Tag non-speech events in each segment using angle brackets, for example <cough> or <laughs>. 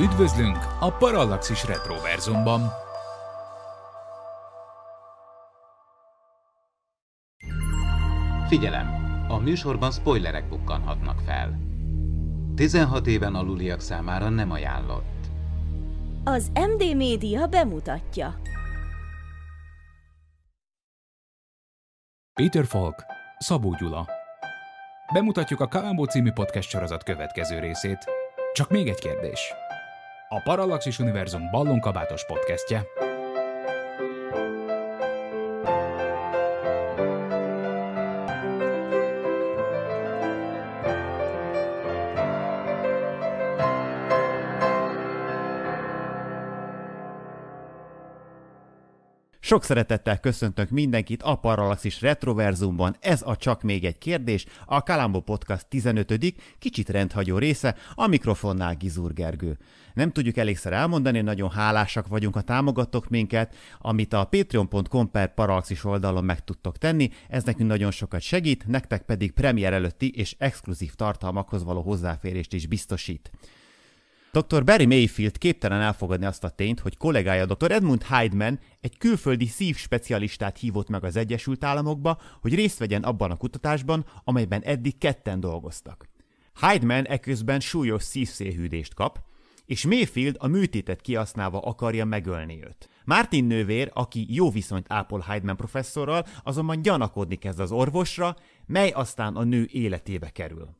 Üdvözlünk a Parallaxis Retroverzumban! Figyelem! A műsorban spoilerek bukkanhatnak fel. 16 éven aluliak számára nem ajánlott. Az MD Média bemutatja. Peter Falk, Szabó Gyula. Bemutatjuk a Kalambó című podcast sorozat következő részét. Csak még egy kérdés a Parallaxis Univerzum ballonkabátos podcastje. Sok szeretettel köszöntök mindenkit a Parallaxis Retroverzumban, ez a Csak még egy kérdés, a Kalambó Podcast 15. kicsit rendhagyó része, a mikrofonnál Gizur Gergő. Nem tudjuk elégszer elmondani, nagyon hálásak vagyunk, ha támogatók minket, amit a patreon.com per Parallaxis oldalon meg tudtok tenni, ez nekünk nagyon sokat segít, nektek pedig premier előtti és exkluzív tartalmakhoz való hozzáférést is biztosít. Dr. Barry Mayfield képtelen elfogadni azt a tényt, hogy kollégája Dr. Edmund Heidman egy külföldi szívspecialistát hívott meg az Egyesült Államokba, hogy részt vegyen abban a kutatásban, amelyben eddig ketten dolgoztak. Heidman eközben súlyos szívszélhűdést kap, és Mayfield a műtétet kihasználva akarja megölni őt. Martin nővér, aki jó viszonyt ápol Heidman professzorral, azonban gyanakodni kezd az orvosra, mely aztán a nő életébe kerül.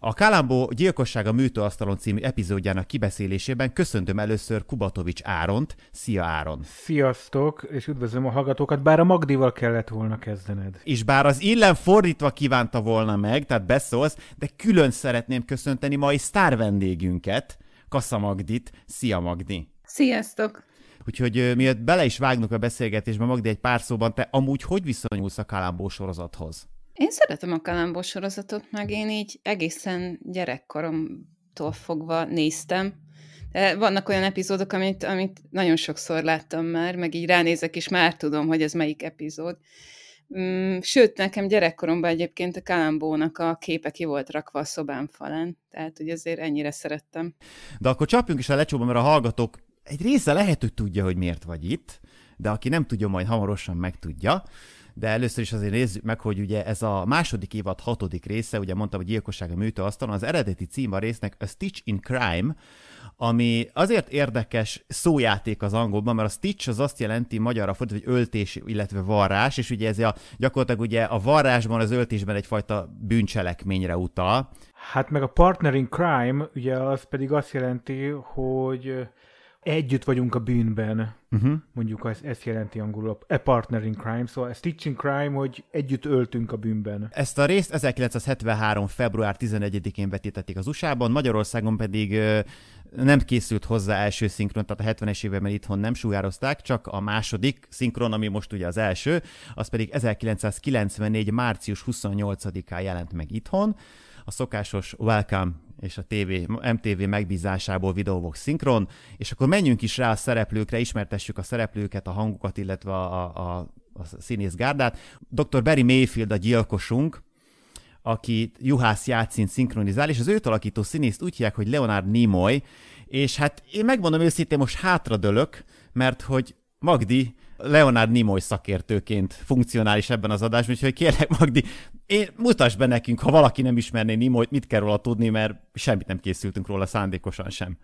A Kalambó gyilkossága műtőasztalon című epizódjának kibeszélésében köszöntöm először Kubatovics Áront. Szia Áron! Sziasztok, és üdvözlöm a hallgatókat, bár a Magdival kellett volna kezdened. És bár az illen fordítva kívánta volna meg, tehát beszólsz, de külön szeretném köszönteni mai sztár vendégünket, Kassa Magdit. Szia Magdi! Sziasztok! Úgyhogy miért bele is vágnunk a beszélgetésbe, Magdi, egy pár szóban, te amúgy hogy viszonyulsz a Kalambó sorozathoz? Én szeretem a Kalambó sorozatot, meg én így egészen gyerekkoromtól fogva néztem. De vannak olyan epizódok, amit, amit nagyon sokszor láttam már, meg így ránézek, és már tudom, hogy ez melyik epizód. Mm, sőt, nekem gyerekkoromban egyébként a Kalambónak a képe ki volt rakva a szobám falán, tehát hogy azért ennyire szerettem. De akkor csapjunk is a lecsóba, mert a hallgatók egy része lehet, hogy tudja, hogy miért vagy itt, de aki nem tudja, majd hamarosan megtudja de először is azért nézzük meg, hogy ugye ez a második évad hatodik része, ugye mondtam, hogy gyilkosság a műtőasztalon, az eredeti cím a résznek a Stitch in Crime, ami azért érdekes szójáték az angolban, mert a stitch az azt jelenti magyarra fordítva, hogy öltés, illetve varrás, és ugye ez a, gyakorlatilag ugye a varrásban, az öltésben egyfajta bűncselekményre utal. Hát meg a partner in crime, ugye az pedig azt jelenti, hogy együtt vagyunk a bűnben, uh-huh. mondjuk ez, jelenti angolul, a partner in crime, szóval a stitch in crime, hogy együtt öltünk a bűnben. Ezt a részt 1973. február 11-én vetítették az USA-ban, Magyarországon pedig nem készült hozzá első szinkron, tehát a 70-es években itthon nem sugározták, csak a második szinkron, ami most ugye az első, az pedig 1994. március 28-án jelent meg itthon, a szokásos welcome és a TV, MTV megbízásából videóvok szinkron, és akkor menjünk is rá a szereplőkre, ismertessük a szereplőket, a hangukat, illetve a, a, a színészgárdát. Dr. Barry Mayfield a gyilkosunk, aki Juhász játszint szinkronizál, és az őt alakító színészt úgy hívják, hogy Leonard Nimoy, és hát én megmondom őszintén, most hátradőlök, mert hogy Magdi Leonard Nimoy szakértőként funkcionális ebben az adásban, úgyhogy kérlek Magdi, én, mutasd be nekünk, ha valaki nem ismerné Nimoyt, mit kell róla tudni, mert semmit nem készültünk róla szándékosan sem.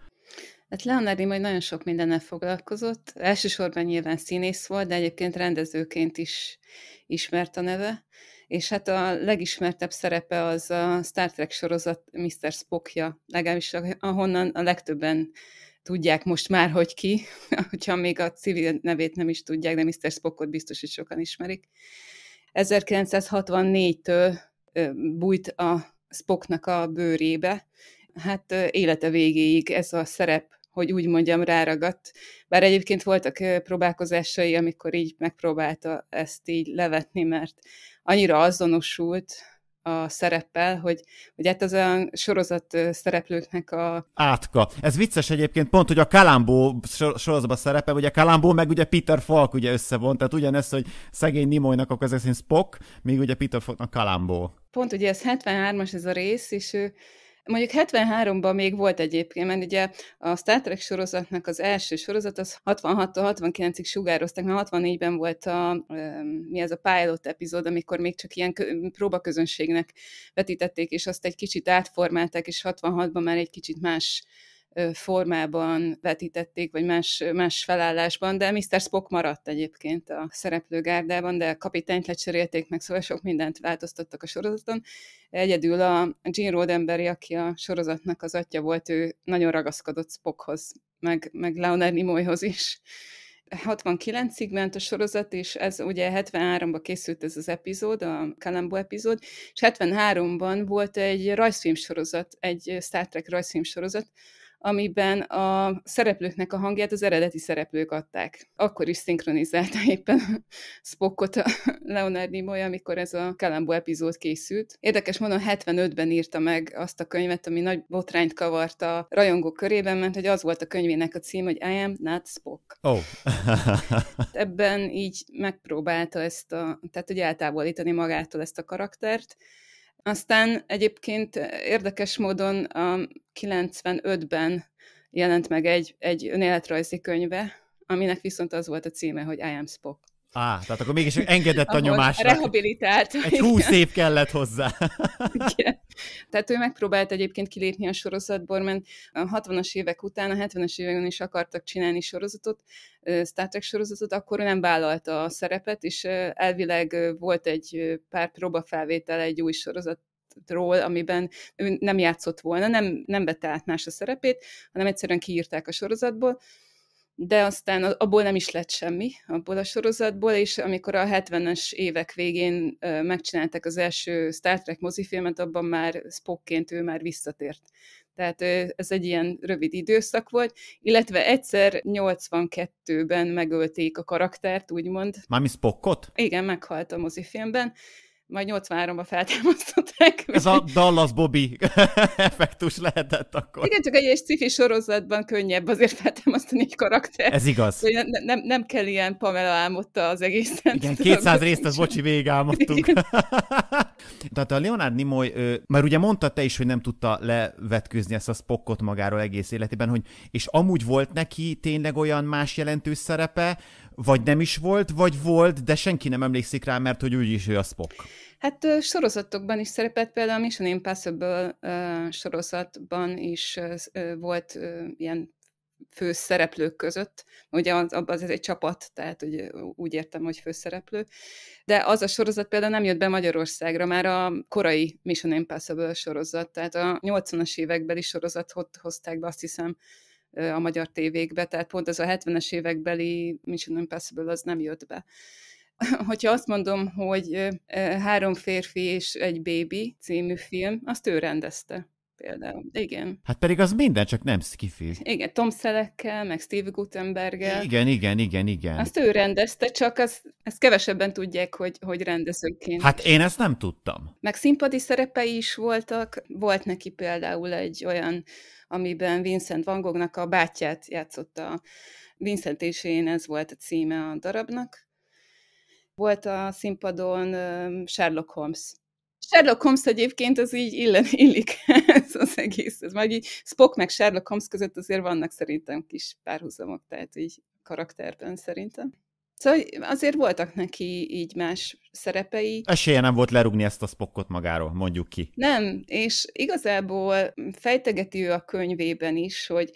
Hát Leonard Nimoy nagyon sok mindennel foglalkozott, elsősorban nyilván színész volt, de egyébként rendezőként is ismert a neve, és hát a legismertebb szerepe az a Star Trek sorozat Mr. Spockja, legalábbis ahonnan a legtöbben tudják most már, hogy ki, <laughs> hogyha még a civil nevét nem is tudják, de Mr. Spockot biztos, hogy sokan ismerik. 1964-től bújt a Spocknak a bőrébe, hát élete végéig ez a szerep, hogy úgy mondjam, ráragadt. Bár egyébként voltak próbálkozásai, amikor így megpróbálta ezt így levetni, mert annyira azonosult a szereppel, hogy, hogy hát az olyan sorozat szereplőknek a... Átka. Ez vicces egyébként pont, hogy a Kalambó sorozatban szerepel, ugye Kalambó meg ugye Peter Falk ugye összevont, tehát ugyanez, hogy szegény Nimoynak a közösszín Spock, míg ugye Peter Falknak Kalambó. Pont ugye ez 73-as ez a rész, és ő Mondjuk 73-ban még volt egyébként, mert ugye a Star Trek sorozatnak az első sorozat, az 66-tól 69-ig sugározták, mert 64-ben volt a, mi ez a pilot epizód, amikor még csak ilyen próbaközönségnek vetítették, és azt egy kicsit átformálták, és 66-ban már egy kicsit más formában vetítették, vagy más, más felállásban, de Mr. Spock maradt egyébként a szereplőgárdában, de kapitányt lecserélték meg, szóval sok mindent változtattak a sorozaton. Egyedül a Gene Roddenberry, aki a sorozatnak az atya volt, ő nagyon ragaszkodott Spockhoz, meg, meg Leonard Nimoyhoz is. 69-ig ment a sorozat, és ez ugye 73-ban készült ez az epizód, a Kalambó epizód, és 73-ban volt egy sorozat, egy Star Trek sorozat, amiben a szereplőknek a hangját az eredeti szereplők adták. Akkor is szinkronizálta <laughs> éppen Spockot a Leonard Nimoy, amikor ez a Kalambó epizód készült. Érdekes módon 75-ben írta meg azt a könyvet, ami nagy botrányt kavart a rajongók körében, mert hogy az volt a könyvének a cím, hogy I am not Spock. Oh. <laughs> Ebben így megpróbálta ezt a, tehát hogy eltávolítani magától ezt a karaktert, aztán egyébként eh, érdekes módon a 95-ben jelent meg egy, egy önéletrajzi könyve, aminek viszont az volt a címe, hogy I am Spock. Á, tehát akkor mégis engedett a nyomásra. Rehabilitált. Egy húsz év kellett hozzá. Igen. Tehát ő megpróbált egyébként kilépni a sorozatból, mert a 60-as évek után, a 70-es években is akartak csinálni sorozatot, Star Trek sorozatot, akkor nem vállalta a szerepet, és elvileg volt egy pár próbafelvétel egy új sorozat ról, amiben ő nem játszott volna, nem, nem vette át más a szerepét, hanem egyszerűen kiírták a sorozatból, de aztán abból nem is lett semmi, abból a sorozatból, és amikor a 70-es évek végén megcsinálták az első Star Trek mozifilmet, abban már Spockként ő már visszatért. Tehát ez egy ilyen rövid időszak volt, illetve egyszer 82-ben megölték a karaktert, úgymond. Mami Spockot? Igen, meghalt a mozifilmben, majd 83-ba feltámasztották. <laughs> Ez a Dallas Bobby <laughs> effektus lehetett akkor. Igen, csak egy, egy sci sorozatban könnyebb azért feltámasztani egy karakter. Ez igaz. Nem, nem, nem kell ilyen Pamela álmodta az egészen. Igen, 200 <laughs> tudom, részt az bocsi végig álmodtunk. Tehát a Leonard Nimoy, ő, már ugye mondta te is, hogy nem tudta levetkőzni ezt a spokkot magáról egész életében, hogy és amúgy volt neki tényleg olyan más jelentős szerepe, vagy nem is volt, vagy volt, de senki nem emlékszik rá, mert hogy úgyis ő a Spock. Hát sorozatokban is szerepelt, például a Mission Impossible uh, sorozatban is uh, volt uh, ilyen főszereplők között. Ugye az, az, az egy csapat, tehát hogy úgy értem, hogy főszereplő. De az a sorozat például nem jött be Magyarországra, már a korai Mission Impossible sorozat, tehát a 80-as évekbeli sorozatot hozták be, azt hiszem, a magyar tévékbe, tehát pont az a 70-es évekbeli Mission Impossible az nem jött be <laughs> hogyha azt mondom, hogy Három férfi és egy bébi című film, azt ő rendezte például. Igen. Hát pedig az minden, csak nem skifi. Igen, Tom Szelekkel, meg Steve Gutenberg. Igen, igen, igen, igen. Azt ő rendezte, csak az, ezt kevesebben tudják, hogy, hogy rendezőként. Hát én ezt nem tudtam. Meg színpadi szerepei is voltak. Volt neki például egy olyan amiben Vincent Van Goghnak a bátyját játszotta. Vincent és én, ez volt a címe a darabnak. Volt a színpadon Sherlock Holmes. Sherlock Holmes egyébként az így illen, illik <laughs> ez az egész. Ez meg így Spock meg Sherlock Holmes között azért vannak szerintem kis párhuzamok, tehát így karakterben szerintem. Szóval azért voltak neki így más szerepei. Esélye nem volt lerugni ezt a spokkot magáról, mondjuk ki. Nem, és igazából fejtegeti ő a könyvében is, hogy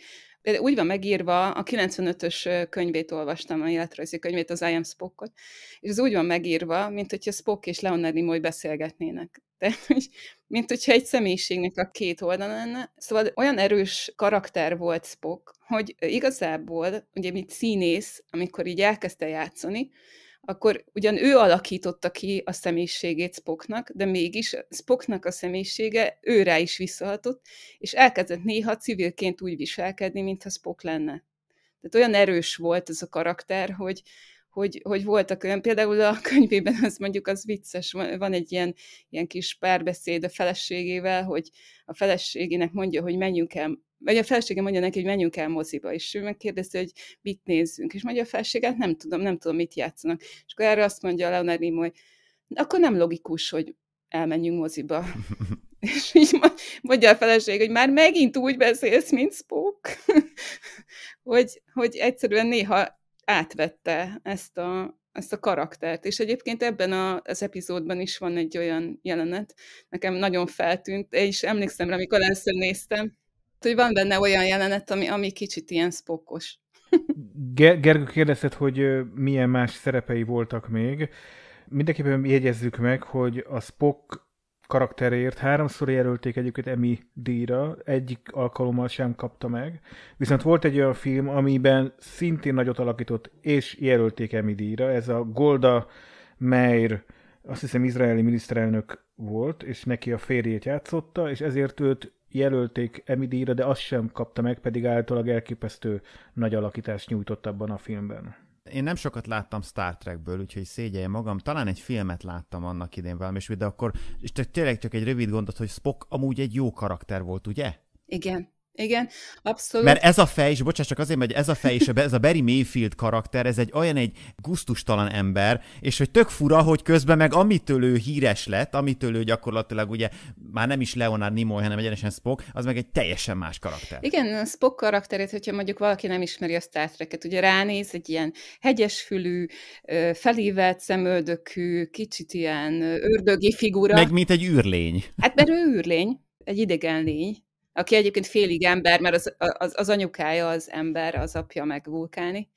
úgy van megírva, a 95-ös könyvét olvastam, a életrajzi könyvét, az I am Spockot, és ez úgy van megírva, mint hogyha Spock és Leonard Nimoy beszélgetnének. De, <laughs> mint hogyha egy személyiségnek a két oldala lenne. Szóval olyan erős karakter volt Spock, hogy igazából, ugye mint színész, amikor így elkezdte játszani, akkor ugyan ő alakította ki a személyiségét Spocknak, de mégis Spocknak a személyisége őre is visszahatott, és elkezdett néha civilként úgy viselkedni, mintha Spock lenne. Tehát olyan erős volt ez a karakter, hogy, hogy, hogy voltak olyan, például a könyvében az mondjuk az vicces, van egy ilyen, ilyen kis párbeszéd a feleségével, hogy a feleségének mondja, hogy menjünk el vagy a felesége mondja neki, hogy menjünk el moziba, és ő megkérdezi, hogy mit nézzünk, és mondja a hát nem tudom, nem tudom, mit játszanak. És akkor erre azt mondja a Leonard Nimoy, akkor nem logikus, hogy elmenjünk moziba. <laughs> <laughs> és így mondja a feleség, hogy már megint úgy beszélsz, mint Spook, <laughs> hogy, hogy egyszerűen néha átvette ezt a, ezt a karaktert. És egyébként ebben a, az epizódban is van egy olyan jelenet, nekem nagyon feltűnt, és emlékszem rá, amikor először néztem, hogy van benne olyan jelenet, ami, ami kicsit ilyen spokos. Ger- Gergő kérdezted, hogy milyen más szerepei voltak még. Mindenképpen jegyezzük meg, hogy a Spock karakterért. Háromszor jelölték egyébként Emmy díjra, egyik alkalommal sem kapta meg. Viszont volt egy olyan film, amiben szintén nagyot alakított, és jelölték Emmy díjra. Ez a Golda Meir, azt hiszem izraeli miniszterelnök volt, és neki a férjét játszotta, és ezért őt jelölték Emmy díjra, de azt sem kapta meg, pedig általában elképesztő nagy alakítást nyújtott abban a filmben. Én nem sokat láttam Star Trekből, úgyhogy szégyelje magam. Talán egy filmet láttam annak idén valami, és de akkor, és tényleg csak egy rövid gondot, hogy Spock amúgy egy jó karakter volt, ugye? Igen. Igen, abszolút. Mert ez a fej, és bocsáss csak azért, mert ez a fej, és ez a Barry Mayfield karakter, ez egy olyan egy guztustalan ember, és hogy tök fura, hogy közben meg amitől ő híres lett, amitől ő gyakorlatilag ugye már nem is Leonard Nimoy, hanem egyenesen Spock, az meg egy teljesen más karakter. Igen, a Spock karakterét, hogyha mondjuk valaki nem ismeri a Star Trek-et, ugye ránéz egy ilyen hegyesfülű, felívelt szemöldökű, kicsit ilyen ördögi figura. Meg mint egy űrlény. Hát mert ő űrlény, egy idegen lény, aki egyébként félig ember, mert az, az, az anyukája az ember, az apja meg vulkáni.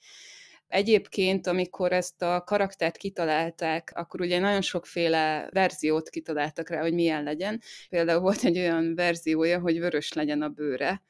Egyébként, amikor ezt a karaktert kitalálták, akkor ugye nagyon sokféle verziót kitaláltak rá, hogy milyen legyen. Például volt egy olyan verziója, hogy vörös legyen a bőre,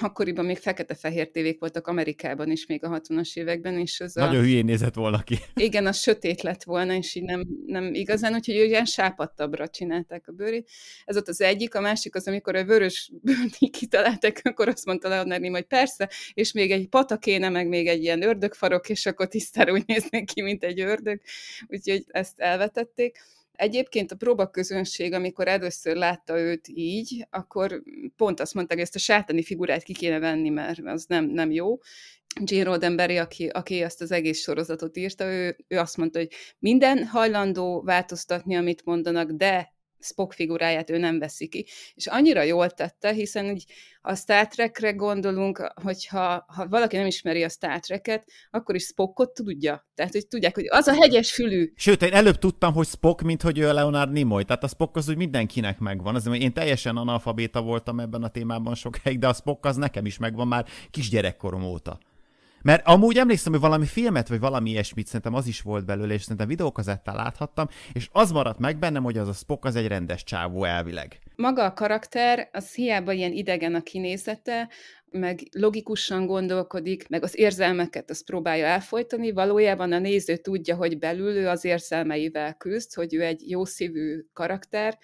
akkoriban még fekete-fehér tévék voltak Amerikában is, még a 60-as években, és az Nagyon a... hülyén nézett volna ki. Igen, az sötét lett volna, és így nem, nem igazán, úgyhogy ilyen sápadtabbra csinálták a bőrét. Ez ott az egyik, a másik az, amikor a vörös bőrt kitalálták, akkor azt mondta Leonard Nimoy, hogy persze, és még egy patakéne, meg még egy ilyen ördögfarok, és akkor tisztára úgy néznek ki, mint egy ördög, úgyhogy ezt elvetették. Egyébként a próbaközönség, amikor először látta őt így, akkor pont azt mondták, hogy ezt a sátani figurát ki kéne venni, mert az nem, nem jó. Gene Roddenberry, aki, aki azt az egész sorozatot írta, ő, ő azt mondta, hogy minden hajlandó változtatni, amit mondanak, de Spock figuráját ő nem veszi ki. És annyira jól tette, hiszen így a Star Trekre gondolunk, hogyha ha valaki nem ismeri a Star Treket, akkor is Spockot tudja. Tehát, hogy tudják, hogy az a hegyes fülű. Sőt, én előbb tudtam, hogy Spock, mint hogy a Leonard Nimoy. Tehát a Spock az úgy mindenkinek megvan. Azért, én teljesen analfabéta voltam ebben a témában sokáig, de a Spock az nekem is megvan már kisgyerekkorom óta. Mert amúgy emlékszem, hogy valami filmet, vagy valami ilyesmit szerintem az is volt belőle, és szerintem videókazettán láthattam, és az maradt meg bennem, hogy az a Spock az egy rendes csávó elvileg. Maga a karakter, az hiába ilyen idegen a kinézete, meg logikusan gondolkodik, meg az érzelmeket azt próbálja elfolytani, valójában a néző tudja, hogy belül ő az érzelmeivel küzd, hogy ő egy jószívű karakter,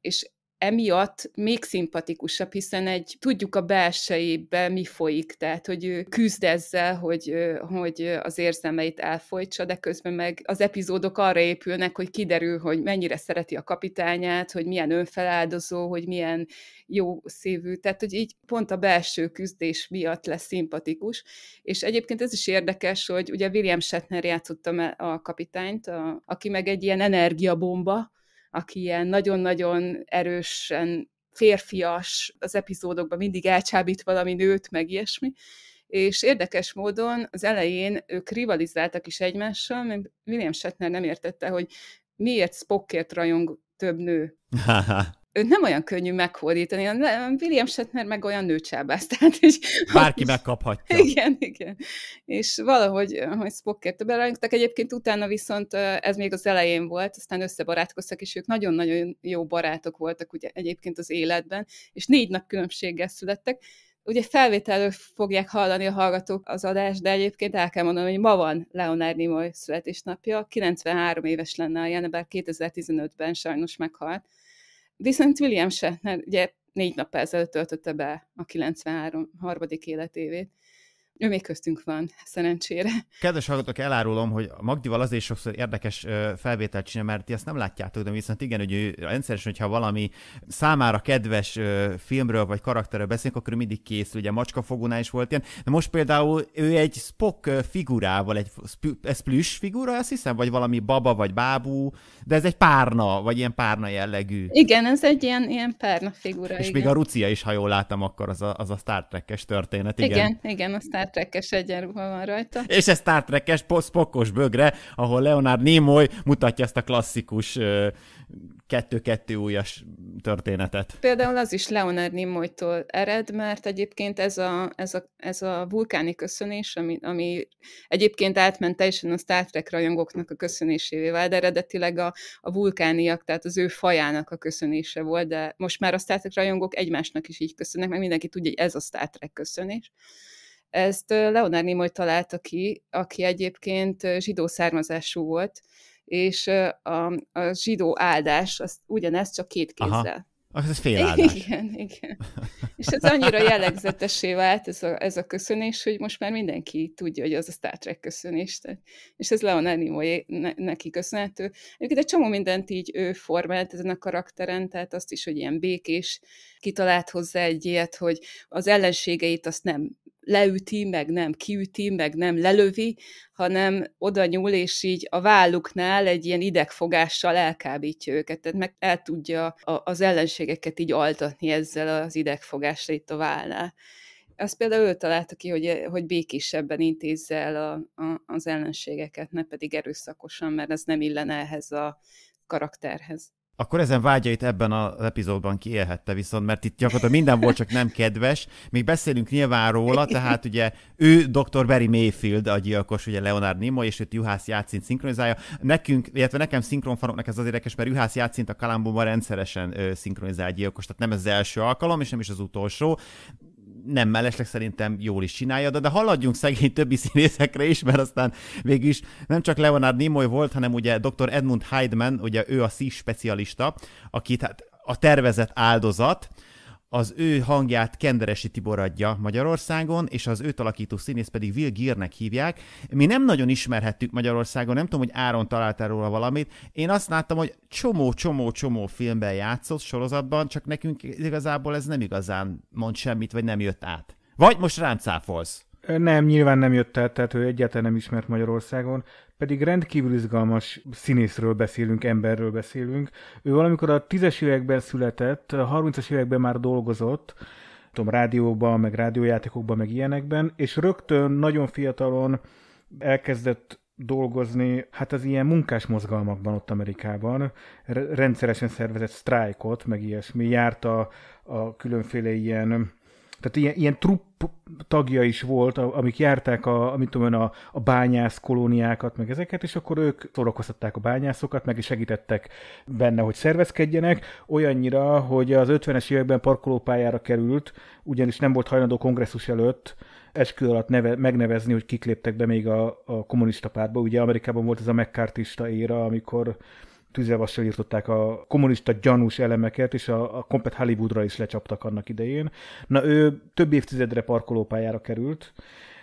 és emiatt még szimpatikusabb, hiszen egy, tudjuk a belsejébe mi folyik, tehát hogy ő küzd ezzel, hogy, hogy az érzelmeit elfolytsa, de közben meg az epizódok arra épülnek, hogy kiderül, hogy mennyire szereti a kapitányát, hogy milyen önfeláldozó, hogy milyen jó szívű, tehát hogy így pont a belső küzdés miatt lesz szimpatikus, és egyébként ez is érdekes, hogy ugye William Shatner játszotta a kapitányt, a, aki meg egy ilyen energiabomba, aki ilyen nagyon-nagyon erősen férfias, az epizódokban mindig elcsábít valami nőt, meg ilyesmi, és érdekes módon az elején ők rivalizáltak is egymással, mert William Shatner nem értette, hogy miért Spockért rajong több nő. <laughs> őt nem olyan könnyű meghódítani, hanem William Shatner meg olyan nőcsábász, tehát és... Bárki megkaphatja. <laughs> Igen, igen. És valahogy, hogy Spockért belajongtak, egyébként utána viszont ez még az elején volt, aztán összebarátkoztak, és ők nagyon-nagyon jó barátok voltak ugye egyébként az életben, és négy nap különbséggel születtek, Ugye felvételről fogják hallani a hallgatók az adást, de egyébként el kell mondanom, hogy ma van Leonard Nimoy születésnapja, 93 éves lenne a jelen, bár 2015-ben sajnos meghalt Viszont William Shatner ugye négy nap ezelőtt töltötte be a 93. életévét, ő még köztünk van, szerencsére. Kedves hallgatók, elárulom, hogy Magdival azért sokszor érdekes felvételt csinál, mert ti ezt nem látjátok, de viszont igen, hogy ő rendszeresen, hogyha valami számára kedves filmről vagy karakterről beszélünk, akkor ő mindig készül, ugye Macskafogónál is volt ilyen. De most például ő egy Spock figurával, egy splüss figura, azt hiszem, vagy valami baba vagy bábú, de ez egy párna, vagy ilyen párna jellegű. Igen, ez egy ilyen, ilyen párna figura. És igen. még a Rucia is, ha jól láttam, akkor az a, az a Star Trek-es történet. Igen, igen, igen a Star Star Trek-es egyenruha van rajta. És ez Star Trek-es poszpokos bögre, ahol Leonard Nimoy mutatja ezt a klasszikus kettő-kettő újas történetet. Például az is Leonard Nimoytól ered, mert egyébként ez a, ez a, ez a vulkáni köszönés, ami, ami egyébként átment teljesen a Star Trek rajongóknak a köszönésévé vált, de eredetileg a, a vulkániak, tehát az ő fajának a köszönése volt, de most már a Star Trek rajongók egymásnak is így köszönnek, meg mindenki tudja, hogy ez a Star Trek köszönés. Ezt Leonard Nimoy találta ki, aki egyébként zsidó származású volt, és a, a zsidó áldás, az ugyanez, csak két kézzel. Aha. Az ez áldás. <laughs> Igen, igen. És ez annyira jellegzetessé vált ez a, ez a köszönés, hogy most már mindenki tudja, hogy az a Star Trek köszönés. Tehát, és ez Leon Nimoy ne, neki köszönhető. Egyébként egy csomó mindent így ő formált ezen a karakteren, tehát azt is, hogy ilyen békés, kitalált hozzá egy ilyet, hogy az ellenségeit azt nem leüti, meg nem kiüti, meg nem lelövi, hanem oda nyúl, és így a válluknál egy ilyen idegfogással elkábítja őket, tehát meg el tudja a, az ellenségeket így altatni ezzel az idegfogásra itt a vállnál. Azt például ő találta ki, hogy, hogy békésebben intézze el a, a, az ellenségeket, ne pedig erőszakosan, mert ez nem illene ehhez a karakterhez akkor ezen vágyait ebben az epizódban kiélhette viszont, mert itt gyakorlatilag minden volt, csak nem kedves. Még beszélünk nyilván róla, tehát ugye ő dr. Barry Mayfield, a gyilkos, ugye Leonard Nimoy, és őt Juhász Játszint szinkronizálja. Nekünk, illetve nekem szinkronfanoknak ez az érdekes, mert Juhász Játszint a Kalambóban rendszeresen szinkronizál gyilkos, tehát nem ez az első alkalom, és nem is az utolsó nem mellesleg szerintem jól is csinálja, de, de haladjunk szegény többi színészekre is, mert aztán végül is nem csak Leonard Nimoy volt, hanem ugye dr. Edmund Heidman, ugye ő a szív specialista, aki tehát a tervezett áldozat, az ő hangját Kenderesi Tibor adja Magyarországon, és az őt alakító színész pedig Will Gearnek hívják. Mi nem nagyon ismerhettük Magyarországon, nem tudom, hogy Áron találtál róla valamit. Én azt láttam, hogy csomó-csomó-csomó filmben játszott, sorozatban, csak nekünk igazából ez nem igazán mond semmit, vagy nem jött át. Vagy most rám cáfolsz? Nem, nyilván nem jött el, tehát ő egyáltalán nem ismert Magyarországon pedig rendkívül izgalmas színészről beszélünk, emberről beszélünk. Ő valamikor a tízes években született, a 30-as években már dolgozott, tudom, rádióban, meg rádiójátékokban, meg ilyenekben, és rögtön nagyon fiatalon elkezdett dolgozni, hát az ilyen munkás mozgalmakban ott Amerikában, rendszeresen szervezett sztrájkot, meg ilyesmi, járt a, a különféle ilyen tehát ilyen, ilyen trupp tagja is volt, amik járták a, amit tudom, a, a bányász kolóniákat, meg ezeket, és akkor ők szórakoztatták a bányászokat, meg is segítettek benne, hogy szervezkedjenek, olyannyira, hogy az 50-es években parkolópályára került, ugyanis nem volt hajlandó kongresszus előtt eskü alatt neve, megnevezni, hogy kik léptek be még a, a kommunista pártba. Ugye Amerikában volt ez a mccarthy éra, amikor tüzelvasszal írtották a kommunista gyanús elemeket, és a, a komplet Hollywoodra is lecsaptak annak idején. Na ő több évtizedre parkolópályára került,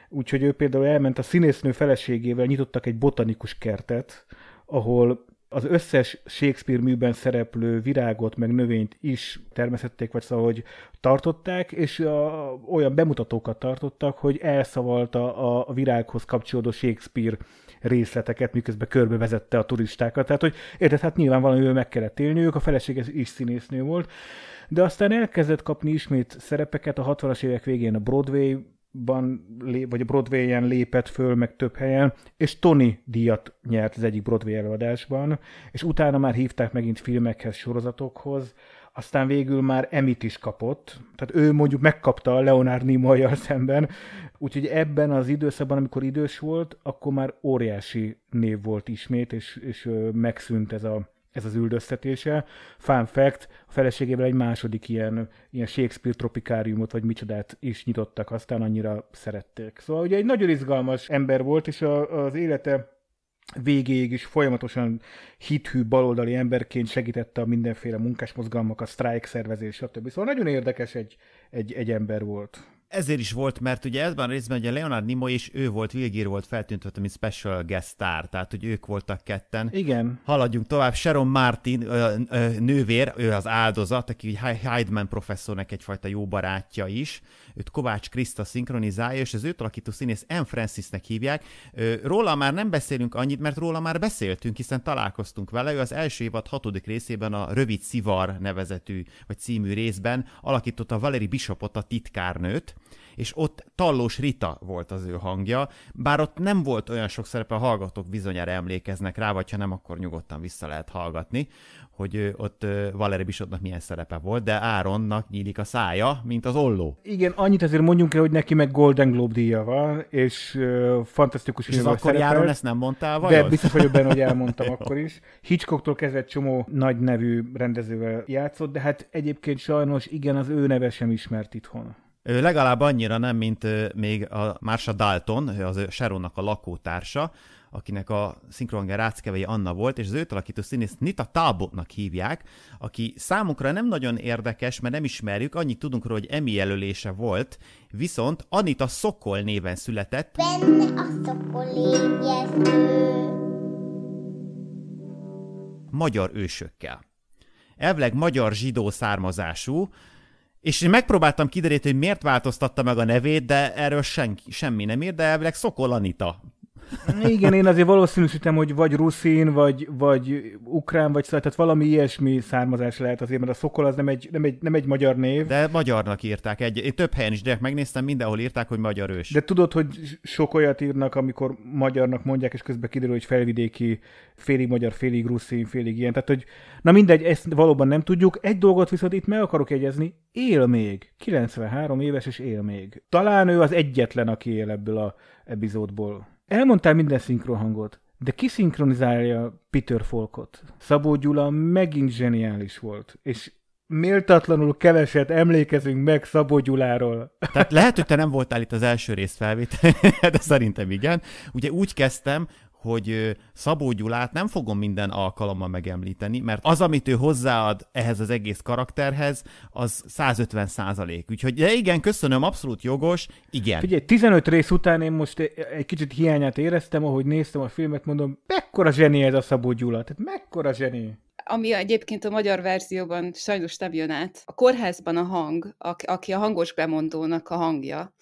úgyhogy ő például elment a színésznő feleségével, nyitottak egy botanikus kertet, ahol az összes Shakespeare műben szereplő virágot, meg növényt is termesztették, vagy szóval, hogy tartották, és a, olyan bemutatókat tartottak, hogy elszavalta a, a virághoz kapcsolódó Shakespeare részleteket, miközben körbevezette a turistákat. Tehát, hogy érted, hát nyilván valamivel meg kellett élniük, a felesége is színésznő volt, de aztán elkezdett kapni ismét szerepeket a 60-as évek végén a Broadway, Ban, vagy a Broadway-en lépett föl, meg több helyen, és Tony díjat nyert az egyik Broadway előadásban, és utána már hívták megint filmekhez, sorozatokhoz, aztán végül már Emit is kapott, tehát ő mondjuk megkapta a Leonard nimoy szemben Úgyhogy ebben az időszakban, amikor idős volt, akkor már óriási név volt ismét, és, és megszűnt ez, a, ez az üldöztetése. Fun fact, a feleségével egy második ilyen, ilyen Shakespeare tropikáriumot, vagy micsodát is nyitottak, aztán annyira szerették. Szóval ugye egy nagyon izgalmas ember volt, és a, az élete végéig is folyamatosan hithű baloldali emberként segítette a mindenféle munkásmozgalmak, a sztrájk szervezés, stb. Szóval nagyon érdekes egy, egy, egy ember volt ezért is volt, mert ugye ebben a részben ugye Leonard Nimoy és ő volt, Vilgir Gear volt feltűntve, mint special guest star, tehát hogy ők voltak ketten. Igen. Haladjunk tovább, Sharon Martin ö, ö, nővér, ő az áldozat, aki Heidman professzornak egyfajta jó barátja is, őt Kovács Kriszta szinkronizálja, és az őt alakító színész M. Francisnek hívják. Róla már nem beszélünk annyit, mert róla már beszéltünk, hiszen találkoztunk vele. Ő az első évad hatodik részében a Rövid Szivar nevezetű, vagy című részben alakította Valeri Bishopot, a titkárnőt, és ott Tallós Rita volt az ő hangja, bár ott nem volt olyan sok szerepe, a hallgatók bizonyára emlékeznek rá, vagy ha nem, akkor nyugodtan vissza lehet hallgatni, hogy ott Valeri Bisotnak milyen szerepe volt, de Áronnak nyílik a szája, mint az olló. Igen, annyit azért mondjunk el, hogy neki meg Golden Globe díja van, és uh, fantasztikus és filmben akkor Áron ezt nem mondtál vagy De biztos vagyok benne, hogy elmondtam <laughs> akkor is. Hitchcocktól kezdett csomó nagy nevű rendezővel játszott, de hát egyébként sajnos igen, az ő neve sem ismert itthon. Ő legalább annyira nem, mint még a Marsha Dalton, az Sharonnak a lakótársa, akinek a szinkronger ráckevei Anna volt, és az őt alakító színész Nita Talbotnak hívják, aki számunkra nem nagyon érdekes, mert nem ismerjük, annyit tudunk róla, hogy Emmy jelölése volt, viszont Anita Szokol néven született. Benne a Szokol Magyar ősökkel. Elvileg magyar zsidó származású, és én megpróbáltam kideríteni, hogy miért változtatta meg a nevét, de erről senki, semmi nem ír, de elvileg Szokol Anita igen, én azért valószínűsítem, hogy vagy ruszin, vagy, vagy ukrán, vagy szóval, tehát valami ilyesmi származás lehet azért, mert a szokol az nem egy, nem egy, nem egy magyar név. De magyarnak írták. Egy, én több helyen is, de megnéztem, mindenhol írták, hogy magyar ős. De tudod, hogy sok olyat írnak, amikor magyarnak mondják, és közben kiderül, hogy felvidéki, félig magyar, félig ruszin, félig ilyen. Tehát, hogy na mindegy, ezt valóban nem tudjuk. Egy dolgot viszont itt meg akarok jegyezni, él még. 93 éves, és él még. Talán ő az egyetlen, aki él ebből a epizódból. Elmondtál minden szinkrohangot, de ki szinkronizálja Peter Folkot. Szabó Gyula megint zseniális volt, és méltatlanul keveset emlékezünk meg Szabó Gyuláról. Tehát lehet, hogy te nem voltál itt az első rész felvétel, <laughs> de szerintem igen. Ugye úgy kezdtem, hogy Szabó Gyulát nem fogom minden alkalommal megemlíteni, mert az, amit ő hozzáad ehhez az egész karakterhez, az 150 százalék. Úgyhogy de igen, köszönöm, abszolút jogos, igen. Figyelj, 15 rész után én most egy kicsit hiányát éreztem, ahogy néztem a filmet, mondom, mekkora zseni ez a Szabó Gyula, tehát mekkora zseni ami egyébként a magyar verzióban sajnos nem jön át. A kórházban a hang, aki a hangos bemondónak a hangja,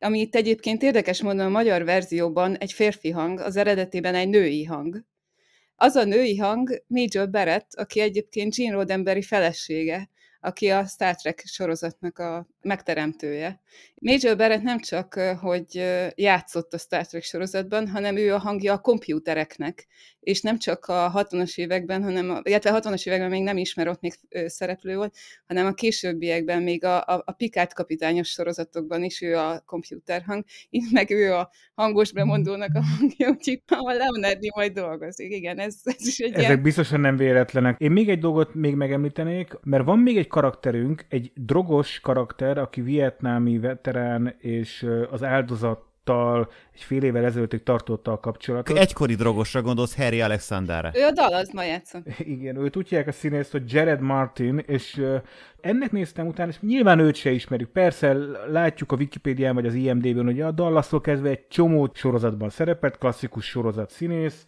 ami itt egyébként érdekes módon a magyar verzióban egy férfi hang, az eredetében egy női hang. Az a női hang Major Barrett, aki egyébként Gene Roddenberry felesége, aki a Star Trek sorozatnak a megteremtője. Major Barrett nem csak, hogy játszott a Star Trek sorozatban, hanem ő a hangja a kompjútereknek, és nem csak a 60-as években, hanem, a, illetve a 60-as években még nem ismer, ott még szereplő volt, hanem a későbbiekben, még a, a, a Picard kapitányos sorozatokban is ő a kompjúterhang, itt meg ő a hangos bemondónak a hangja, úgyhogy a Leonardi majd dolgozik. Igen, ez, ez is egy Ezek ilyen... biztosan nem véletlenek. Én még egy dolgot még megemlítenék, mert van még egy egy karakterünk, egy drogos karakter, aki vietnámi veterán és az áldozat egy fél évvel ezelőttig tartotta a kapcsolatot. Egykori drogosra gondolsz Harry Alexanderre. Ő a Dallasban játszott. <laughs> Igen, őt úgy a színészt, hogy Jared Martin, és ennek néztem utána, és nyilván őt se ismerjük. Persze látjuk a Wikipédián vagy az imdb ben hogy a Dallasról kezdve egy csomó sorozatban szerepelt, klasszikus sorozat színész,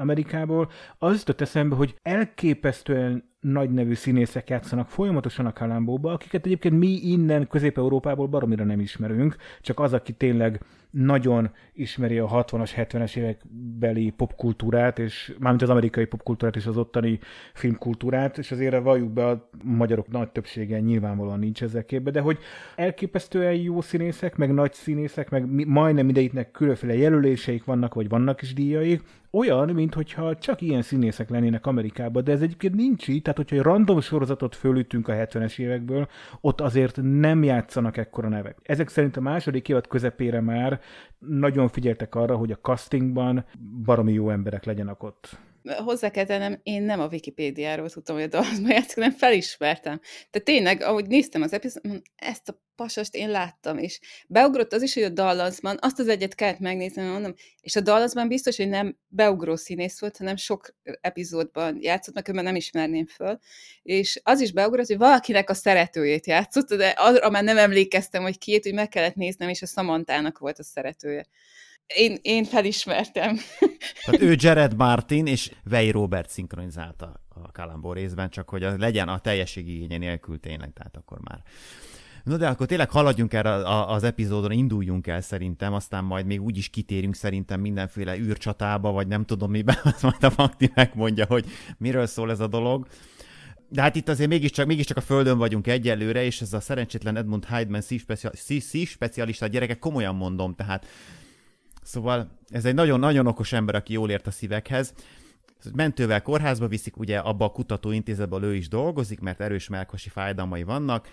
Amerikából, az jutott eszembe, hogy elképesztően nagy nevű színészek játszanak folyamatosan a Kalambóba, akiket egyébként mi innen Közép-Európából baromira nem ismerünk, csak az, aki tényleg nagyon ismeri a 60-as, 70-es évek beli popkultúrát, és mármint az amerikai popkultúrát és az ottani filmkultúrát, és azért valljuk be, a magyarok nagy többsége nyilvánvalóan nincs ezzel képbe, de hogy elképesztően jó színészek, meg nagy színészek, meg majdnem ideitnek különféle jelöléseik vannak, vagy vannak is díjaik, olyan, mintha csak ilyen színészek lennének Amerikában, de ez egyébként nincs így, tehát hogyha egy random sorozatot fölütünk a 70-es évekből, ott azért nem játszanak ekkora nevek. Ezek szerint a második évad közepére már nagyon figyeltek arra, hogy a castingban baromi jó emberek legyenek ott. Hozzá kell tennem, én nem a Wikipédiáról tudtam, hogy a dalazban játszik, hanem felismertem. Tehát tényleg, ahogy néztem az epizódot, ezt a pasast én láttam, és beugrott az is, hogy a Dallasban, azt az egyet kellett megnézni, mondom, és a Dallasban biztos, hogy nem beugró színész volt, hanem sok epizódban játszott, mert nem ismerném föl, és az is beugrott, hogy valakinek a szeretőjét játszott, de arra már nem emlékeztem, hogy kiét, hogy meg kellett néznem, és a Szamantának volt a szeretője. Én, én felismertem. <laughs> Tehát ő Jared Martin és Vej Robert szinkronizálta a Kalambó részben, csak hogy az legyen a teljeség igénye nélkül tényleg, tehát akkor már. No de akkor tényleg haladjunk erre az epizódon, induljunk el szerintem, aztán majd még úgy is kitérünk szerintem mindenféle űrcsatába, vagy nem tudom miben, <laughs> azt majd a Fakti megmondja, hogy miről szól ez a dolog. De hát itt azért mégiscsak, mégiscsak a földön vagyunk egyelőre, és ez a szerencsétlen Edmund Heidman szívspecialista, szívspecialista gyerekek, komolyan mondom, tehát Szóval ez egy nagyon-nagyon okos ember, aki jól ért a szívekhez. Mentővel kórházba viszik, ugye abba a kutatóintézetből ő is dolgozik, mert erős melkosi fájdalmai vannak,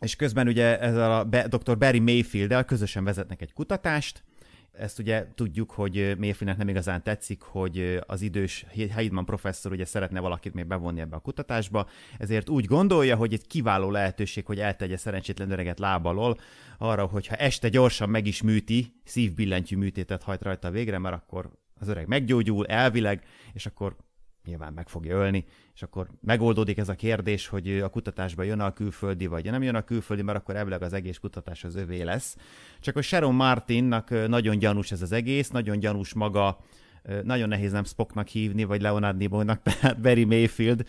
és közben ugye ez a be, dr. Barry mayfield közösen vezetnek egy kutatást, ezt ugye tudjuk, hogy Mérfinek nem igazán tetszik, hogy az idős Heidman professzor ugye szeretne valakit még bevonni ebbe a kutatásba, ezért úgy gondolja, hogy egy kiváló lehetőség, hogy eltegye szerencsétlen öreget lábalól arra, hogyha este gyorsan meg is műti, szívbillentyű műtétet hajt rajta végre, mert akkor az öreg meggyógyul elvileg, és akkor nyilván meg fogja ölni, és akkor megoldódik ez a kérdés, hogy a kutatásba jön a külföldi, vagy nem jön a külföldi, mert akkor elvileg az egész kutatás az övé lesz. Csak a Sharon Martinnak nagyon gyanús ez az egész, nagyon gyanús maga, nagyon nehéz nem Spocknak hívni, vagy Leonard Nimoynak, <laughs> tehát Barry Mayfield,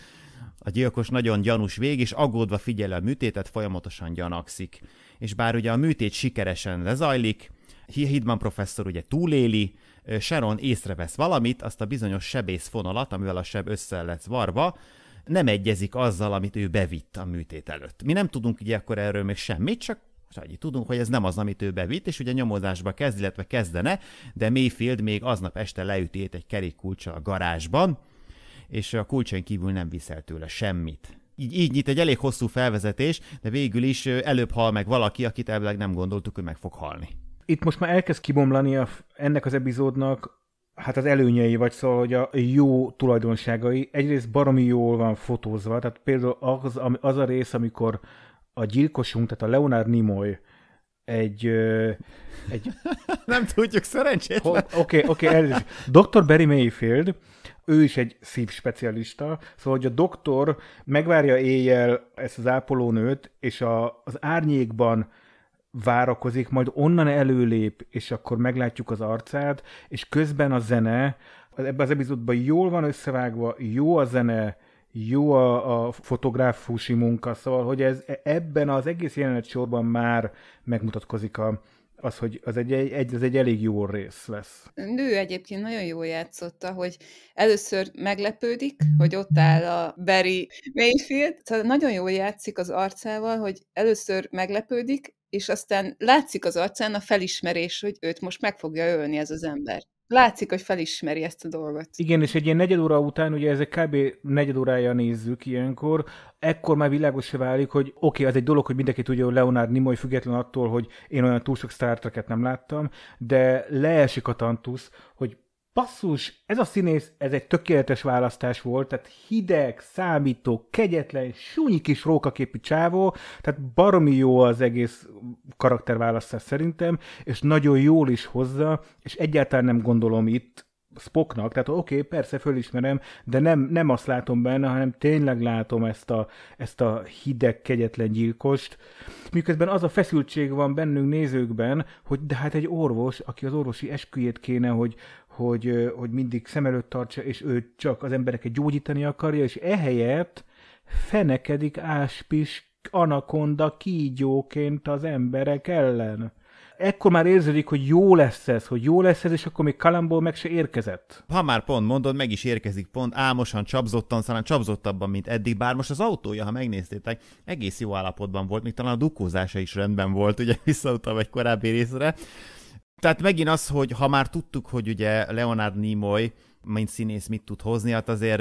a gyilkos nagyon gyanús vég, és aggódva figyel a műtétet, folyamatosan gyanakszik. És bár ugye a műtét sikeresen lezajlik, Hidman professzor ugye túléli, Sharon észrevesz valamit, azt a bizonyos sebész fonalat, amivel a seb össze lesz varva, nem egyezik azzal, amit ő bevitt a műtét előtt. Mi nem tudunk ugye akkor erről még semmit, csak annyi tudunk, hogy ez nem az, amit ő bevitt, és ugye nyomozásba kezd, illetve kezdene, de Mayfield még aznap este leüti egy kerék a garázsban, és a kulcsain kívül nem viszel tőle semmit. Így, így nyit egy elég hosszú felvezetés, de végül is előbb hal meg valaki, akit elvileg nem gondoltuk, hogy meg fog halni. Itt most már elkezd kibomlani a, ennek az epizódnak hát az előnyei, vagy szóval, hogy a jó tulajdonságai. Egyrészt baromi jól van fotózva, tehát például az, az a rész, amikor a gyilkosunk, tehát a Leonard Nimoy egy... egy... <laughs> Nem tudjuk, szerencsétlen. Oké, oké, okay, okay, Dr. Barry Mayfield, ő is egy szívspecialista, szóval, hogy a doktor megvárja éjjel ezt az ápolónőt, és a, az árnyékban várakozik, majd onnan előlép, és akkor meglátjuk az arcát, és közben a zene, ebben az epizódban jól van összevágva, jó a zene, jó a, a fotográfusi munka, szóval, hogy ez e, ebben az egész jelenet sorban már megmutatkozik a, az, hogy az egy, egy, az egy elég jó rész lesz. Nő egyébként nagyon jól játszotta, hogy először meglepődik, hogy ott áll a Barry Mayfield, szóval nagyon jól játszik az arcával, hogy először meglepődik, és aztán látszik az arcán a felismerés, hogy őt most meg fogja ölni ez az ember. Látszik, hogy felismeri ezt a dolgot. Igen, és egy ilyen negyed óra után, ugye ezek kb. negyed órája nézzük ilyenkor, ekkor már világosra válik, hogy oké, okay, az egy dolog, hogy mindenki tudja, hogy Leonard Nimoy független attól, hogy én olyan túl sok Star Trek-et nem láttam, de leesik a tantusz, hogy Basszus, ez a színész, ez egy tökéletes választás volt, tehát hideg, számító, kegyetlen, súnyi kis rókaképű csávó, tehát baromi jó az egész karakterválasztás szerintem, és nagyon jól is hozza, és egyáltalán nem gondolom itt Spocknak, tehát oké, okay, persze fölismerem, de nem, nem azt látom benne, hanem tényleg látom ezt a, ezt a hideg, kegyetlen gyilkost, miközben az a feszültség van bennünk nézőkben, hogy de hát egy orvos, aki az orvosi esküjét kéne, hogy, hogy, hogy mindig szem előtt tartsa, és ő csak az embereket gyógyítani akarja, és ehelyett fenekedik áspis anakonda kígyóként az emberek ellen. Ekkor már érződik, hogy jó lesz ez, hogy jó lesz ez, és akkor még kalambó meg se érkezett. Ha már pont mondod, meg is érkezik pont, álmosan, csapzottan, talán csapzottabban, mint eddig, bár most az autója, ha megnéztétek, egész jó állapotban volt, még talán a dukózása is rendben volt, ugye <laughs> visszautalva egy korábbi részre tehát megint az, hogy ha már tudtuk, hogy ugye Leonard Nimoy, mint színész mit tud hozni, hát azért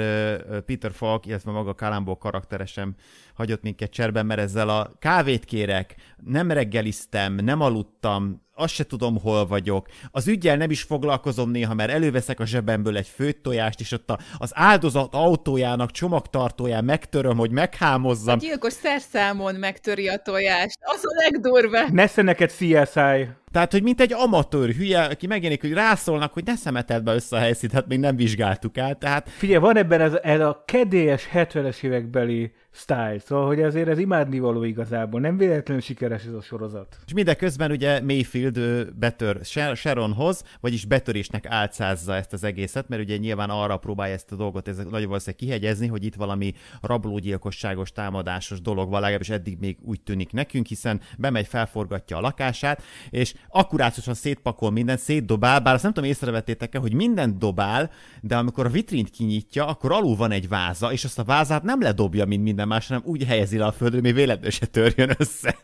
Peter Falk, illetve maga Kalambó karakteresen hagyott minket cserben, mert ezzel a kávét kérek, nem reggeliztem, nem aludtam, azt se tudom, hol vagyok. Az ügyel nem is foglalkozom néha, mert előveszek a zsebemből egy főtt tojást, és ott a, az áldozat autójának csomagtartóján megtöröm, hogy meghámozzam. A gyilkos szerszámon megtöri a tojást. Az a legdurva. Nesze neked CSI. Tehát, hogy mint egy amatőr hülye, aki megjelenik, hogy rászólnak, hogy ne szemeteld be össze a helyszínt, hát még nem vizsgáltuk át. Tehát... Figyelj, van ebben ez, ez a kedélyes 70-es évekbeli Style. Szóval, hogy azért ez imádnivaló igazából. Nem véletlenül sikeres ez a sorozat. És mindeközben ugye Mayfield betör Sharonhoz, vagyis betörésnek álcázza ezt az egészet, mert ugye nyilván arra próbálja ezt a dolgot ez nagyon valószínűleg kihegyezni, hogy itt valami rablógyilkosságos, támadásos dolog van, legalábbis eddig még úgy tűnik nekünk, hiszen bemegy, felforgatja a lakását, és akkurátosan szétpakol minden, szétdobál, bár azt nem tudom, észrevettétek-e, hogy mindent dobál, de amikor a vitrint kinyitja, akkor alul van egy váza, és azt a vázát nem ledobja, mint minden minden más, hanem úgy helyezi le a földre, mi véletlenül se törjön össze. <laughs>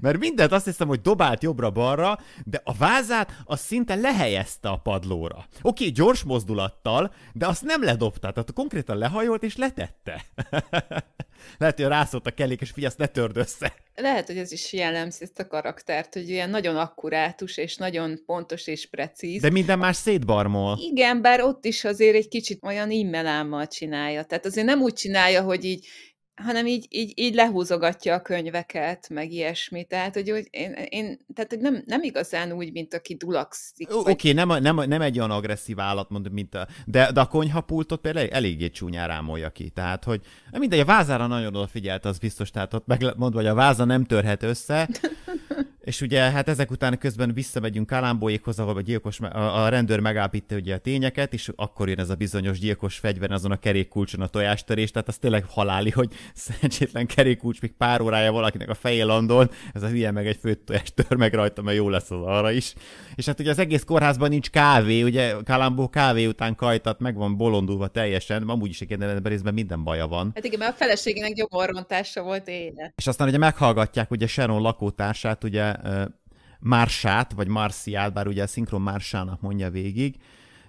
Mert mindent azt hiszem, hogy dobált jobbra-balra, de a vázát az szinte lehelyezte a padlóra. Oké, gyors mozdulattal, de azt nem ledobta, tehát konkrétan lehajolt és letette. <laughs> Lehet, hogy rászólt a kellék, és figyelj, ne törd össze. Lehet, hogy ez is jellemzi ezt a karaktert, hogy ilyen nagyon akkurátus, és nagyon pontos és precíz. De minden más szétbarmol. Igen, bár ott is azért egy kicsit olyan immelámmal csinálja. Tehát azért nem úgy csinálja, hogy így hanem így, így, így lehúzogatja a könyveket, meg ilyesmi. Tehát, hogy, én, én tehát, hogy nem, nem igazán úgy, mint aki dulakszik. Oké, okay, vagy... nem, nem, nem, egy olyan agresszív állat, mondom, mint a, de, de a konyhapultot például eléggé csúnyán rámolja ki. Tehát, hogy mindegy, a vázára nagyon odafigyelt, az biztos, tehát ott mondva, hogy a váza nem törhet össze. És ugye hát ezek után közben visszamegyünk Kalámbóékhoz, ahol a, gyilkos, a rendőr megállapítja ugye a tényeket, és akkor jön ez a bizonyos gyilkos fegyver azon a kerékkulcson a tojástörés, tehát az tényleg haláli, hogy <laughs> szerencsétlen kerékkulcs még pár órája valakinek a fejé landol, ez a ilyen meg egy főtt tojást tör meg rajta, mert jó lesz az arra is. És hát ugye az egész kórházban nincs kávé, ugye Kalambó kávé után kajtat, meg van bolondulva teljesen, amúgy is egy részben minden baja van. Hát igen, mert a feleségének gyomorrontása volt éjjel. És aztán ugye meghallgatják ugye Sharon lakótársát, ugye ugye Marsát, vagy Marciát, bár ugye a szinkron Marsának mondja végig,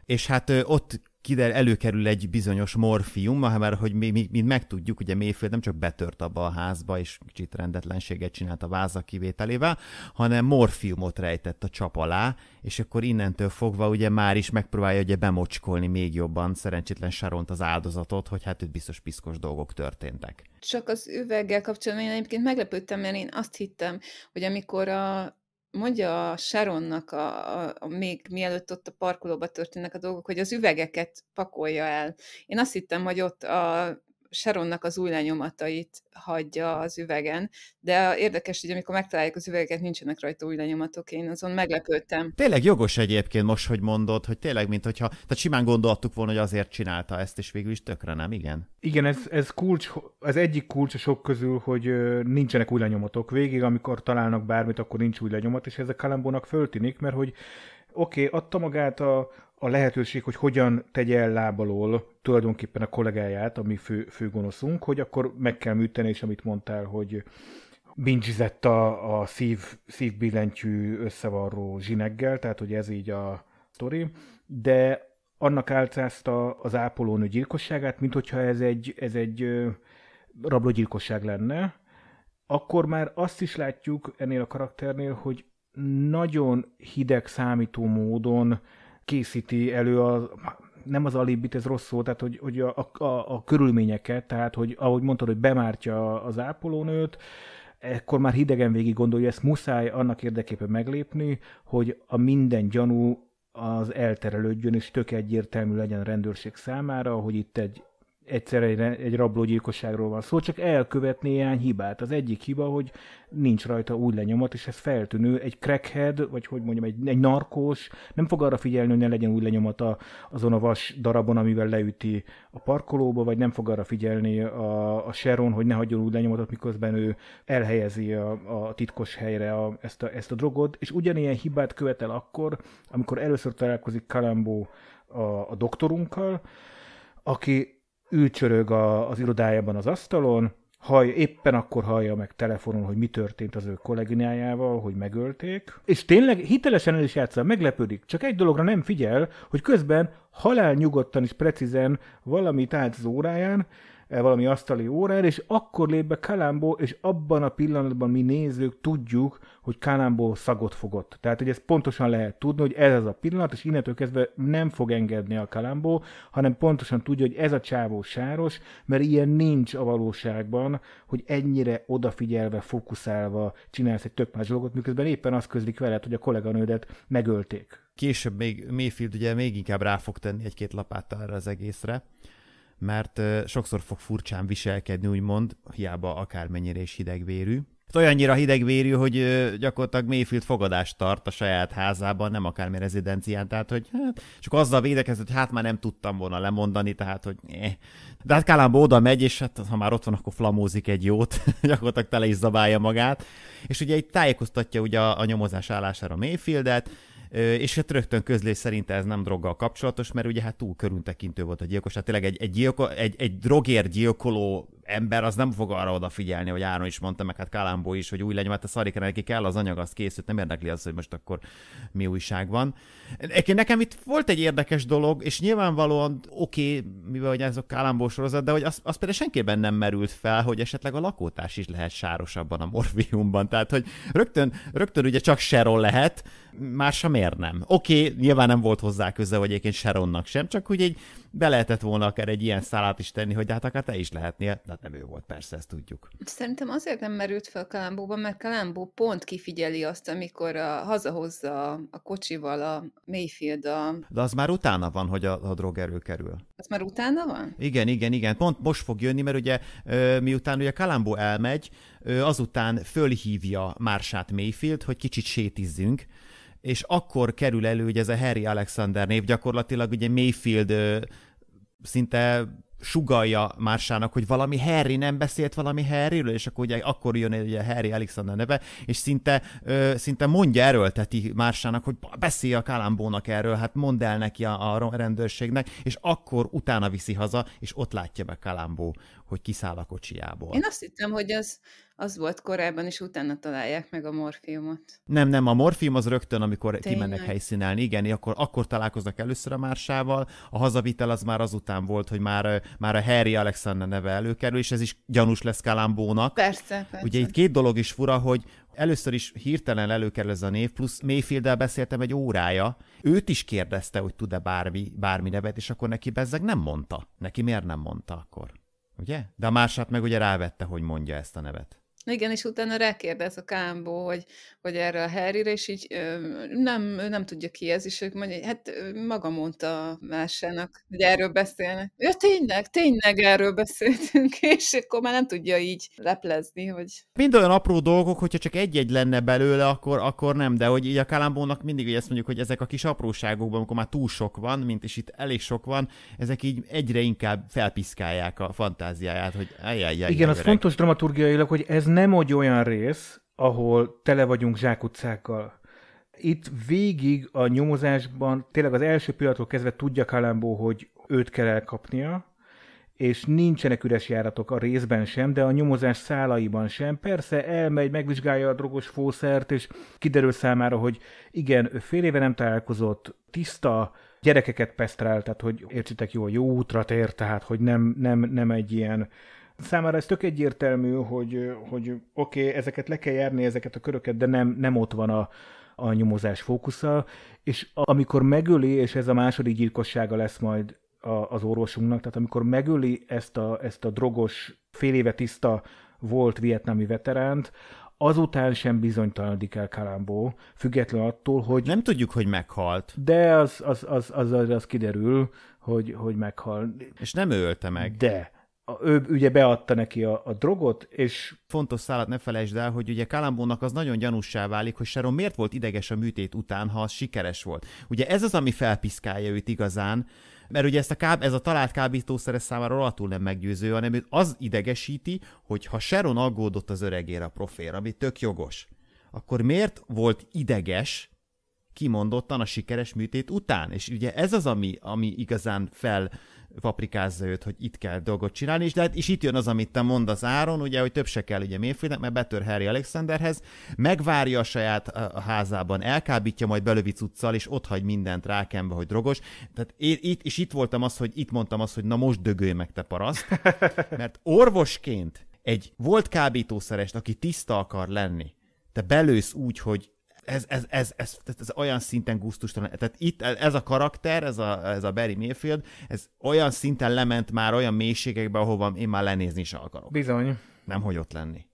és hát ott kider, előkerül egy bizonyos morfium, mert hogy mi, mi, mi megtudjuk, ugye Mayfield nem csak betört abba a házba, és kicsit rendetlenséget csinált a váza kivételével, hanem morfiumot rejtett a csap alá, és akkor innentől fogva ugye már is megpróbálja ugye bemocskolni még jobban szerencsétlen Saront az áldozatot, hogy hát itt biztos piszkos dolgok történtek. Csak az üveggel kapcsolatban én egyébként meglepődtem, mert én azt hittem, hogy amikor a mondja a Sharonnak, a, a, a, még mielőtt ott a parkolóba történnek a dolgok, hogy az üvegeket pakolja el. Én azt hittem, hogy ott a Sharonnak az új lenyomatait hagyja az üvegen, de érdekes, hogy amikor megtalálják az üveget, nincsenek rajta új lenyomatok, én azon meglepődtem. Tényleg jogos egyébként most, hogy mondod, hogy tényleg, mint hogyha, tehát simán gondoltuk volna, hogy azért csinálta ezt, és végül is tökre nem, igen? Igen, ez, ez kulcs, az egyik kulcs a sok közül, hogy nincsenek új lenyomatok. Végig, amikor találnak bármit, akkor nincs új lenyomat, és ez a Kalambónak föltűnik, mert hogy oké, okay, adta magát a, a lehetőség, hogy hogyan tegye el lábalól tulajdonképpen a kollégáját, a mi fő, fő gonoszunk, hogy akkor meg kell műteni, és amit mondtál, hogy bingizett a, a szív, szívbillentyű összevarró zsineggel, tehát hogy ez így a sztori, de annak álcázta az ápolónő gyilkosságát, mint hogyha ez egy, ez egy rablógyilkosság lenne, akkor már azt is látjuk ennél a karakternél, hogy nagyon hideg számító módon készíti elő a nem az alibit, ez rossz szó, tehát hogy, hogy a, a, a körülményeket, tehát hogy ahogy mondtad, hogy bemártja az ápolónőt, ekkor már hidegen végig gondolja, ezt muszáj annak érdekében meglépni, hogy a minden gyanú az elterelődjön, és tök egyértelmű legyen a rendőrség számára, hogy itt egy egyszer egy, egy rablógyilkosságról van szó, csak elkövet néhány hibát. Az egyik hiba, hogy nincs rajta új lenyomat, és ez feltűnő. Egy crackhead, vagy hogy mondjam, egy, egy narkós nem fog arra figyelni, hogy ne legyen új lenyomata azon a vas darabon, amivel leüti a parkolóba, vagy nem fog arra figyelni a, a Sharon, hogy ne hagyjon új lenyomatot, miközben ő elhelyezi a, a titkos helyre a, ezt, a, ezt a drogot, és ugyanilyen hibát követel akkor, amikor először találkozik Kalambó a, a doktorunkkal, aki ülcsörög a, az irodájában az asztalon, hallja, éppen akkor hallja meg telefonon, hogy mi történt az ő kollégiájával, hogy megölték, és tényleg hitelesen el is játsza, meglepődik, csak egy dologra nem figyel, hogy közben halál nyugodtan és precízen valamit állt az óráján, E, valami asztali órára, és akkor lép be Kalambó, és abban a pillanatban mi nézők tudjuk, hogy Kalambó szagot fogott. Tehát, hogy ezt pontosan lehet tudni, hogy ez az a pillanat, és innentől kezdve nem fog engedni a Kalambó, hanem pontosan tudja, hogy ez a csávó sáros, mert ilyen nincs a valóságban, hogy ennyire odafigyelve, fókuszálva csinálsz egy tök más dolgot, miközben éppen azt közlik veled, hogy a kolléganődet megölték. Később még Mayfield ugye még inkább rá fog tenni egy-két lapáttal erre az egészre, mert sokszor fog furcsán viselkedni, úgymond, hiába akármennyire is hidegvérű. Hát olyannyira hidegvérű, hogy gyakorlatilag Mayfield fogadást tart a saját házában, nem akármi rezidencián, tehát hogy hát, csak azzal védekezett, hogy hát már nem tudtam volna lemondani, tehát hogy eh. De hát Kálámba oda megy, és hát ha már ott van, akkor flamózik egy jót, <laughs> gyakorlatilag tele is zabálja magát. És ugye itt tájékoztatja ugye a, a nyomozás állására Mayfieldet, és hát rögtön közlés szerint ez nem droggal kapcsolatos, mert ugye hát túl körüntekintő volt a gyilkos, tehát tényleg egy, egy, gyilko, egy, egy drogér gyilkoló ember az nem fog arra odafigyelni, hogy Áron is mondta, meg hát Kalambó is, hogy új legyen, mert a szarikra neki kell az anyag, az készült, nem érdekli az, hogy most akkor mi újság van. Egyébként nekem itt volt egy érdekes dolog, és nyilvánvalóan oké, okay, mivel hogy ez a Kalambó sorozat, de hogy az, az például senkiben nem merült fel, hogy esetleg a lakótárs is lehet sárosabban a morfiumban, tehát hogy rögtön, rögtön ugye csak Sharon lehet, másra sem nem? Oké, okay, nyilván nem volt hozzá köze, vagy egyébként Sharonnak sem, csak hogy egy be lehetett volna akár egy ilyen szálát is tenni, hogy hát akár te is lehetnél, de hát nem ő volt, persze, ezt tudjuk. Szerintem azért nem merült fel Kalambóba, mert Kalambó pont kifigyeli azt, amikor a, hazahozza a kocsival a Mayfield a... De az már utána van, hogy a, a drog kerül. Az már utána van? Igen, igen, igen. Pont most fog jönni, mert ugye miután ugye Kalambó elmegy, azután fölhívja Mársát Mayfield, hogy kicsit sétizzünk, és akkor kerül elő hogy ez a Harry Alexander név, gyakorlatilag ugye Mayfield szinte sugalja Mársának, hogy valami Harry nem beszélt valami Harryről, és akkor ugye akkor jön ugye Harry Alexander neve, és szinte, ö, szinte mondja, teti Mársának, hogy beszélj a Kalambónak erről, hát mondd el neki a, a rendőrségnek, és akkor utána viszi haza, és ott látja be Kalambó hogy kiszáll a kocsiából. Én azt hittem, hogy az, az volt korábban, és utána találják meg a morfiumot. Nem, nem, a morfium az rögtön, amikor Tényleg. kimennek helyszínelni, igen, akkor, akkor találkoznak először a Mársával, a hazavitel az már azután volt, hogy már, már a Harry Alexander neve előkerül, és ez is gyanús lesz Kalambónak. Persze, persze. Ugye itt két dolog is fura, hogy először is hirtelen előkerül ez a név, plusz mayfield beszéltem egy órája, őt is kérdezte, hogy tud-e bármi, bármi nevet, és akkor neki bezzeg nem mondta. Neki miért nem mondta akkor? Ugye? De a másnap meg ugye rávette, hogy mondja ezt a nevet. Igen, és utána rákérdez a Kámbó, hogy, hogy erre a Harryre, és így nem, nem tudja ki ez, és ők mondja, hogy hát maga mondta másának, hogy erről beszélnek. Ja, tényleg, tényleg erről beszéltünk, <laughs> és akkor már nem tudja így leplezni, hogy... Mind olyan apró dolgok, hogyha csak egy-egy lenne belőle, akkor, akkor nem, de hogy így a Kámbónak mindig hogy ezt mondjuk, hogy ezek a kis apróságokban, amikor már túl sok van, mint is itt elég sok van, ezek így egyre inkább felpiszkálják a fantáziáját, hogy ajjajjaj. Igen, az öreg. fontos dramaturgiailag, hogy ez nem nem egy olyan rész, ahol tele vagyunk zsákutcákkal. Itt végig a nyomozásban, tényleg az első pillanattól kezdve tudja Kalambó, hogy őt kell elkapnia, és nincsenek üres járatok a részben sem, de a nyomozás szálaiban sem. Persze elmegy, megvizsgálja a drogos fószert, és kiderül számára, hogy igen, ő fél éve nem találkozott, tiszta, gyerekeket pesztrál, tehát hogy értsétek jól, jó útra tér, tehát hogy nem, nem, nem egy ilyen számára ez tök egyértelmű, hogy, hogy oké, okay, ezeket le kell járni, ezeket a köröket, de nem, nem ott van a, a nyomozás fókusza, és amikor megöli, és ez a második gyilkossága lesz majd a, az orvosunknak, tehát amikor megöli ezt a, ezt a drogos, fél éve tiszta volt Vietnami veteránt, azután sem bizonytalanodik el Kalambó, független attól, hogy... Nem tudjuk, hogy meghalt. De az, az, az, az, az, az kiderül, hogy, hogy meghal. És nem ölte meg. De ő ugye beadta neki a, a drogot, és... Fontos szállat ne felejtsd el, hogy ugye Kalambónak az nagyon gyanúsá válik, hogy Sharon miért volt ideges a műtét után, ha az sikeres volt. Ugye ez az, ami felpiszkálja őt igazán, mert ugye ezt a káb, ez a talált kábítószeres számára alatul nem meggyőző, hanem őt az idegesíti, hogy ha Sharon aggódott az öregére a profér, ami tök jogos, akkor miért volt ideges kimondottan a sikeres műtét után? És ugye ez az, ami, ami igazán fel paprikázza őt, hogy itt kell dolgot csinálni, és, de és hát itt jön az, amit te mondasz Áron, ugye, hogy több se kell ugye Mayfieldnek, mert betör Harry Alexanderhez, megvárja a saját a házában, elkábítja, majd belövi cuccal, és ott hagy mindent rákembe, hogy drogos. Tehát én, itt, és itt voltam az, hogy itt mondtam azt, hogy na most dögölj meg te paraszt, <laughs> mert orvosként egy volt kábítószerest, aki tiszta akar lenni, te belősz úgy, hogy ez, ez, ez, ez, ez, ez olyan szinten gusztustalan. Tehát itt ez a karakter, ez a, ez a Barry Mayfield, ez olyan szinten lement már olyan mélységekbe, ahova én már lenézni is akarok. Bizony. Nem, hogy ott lenni.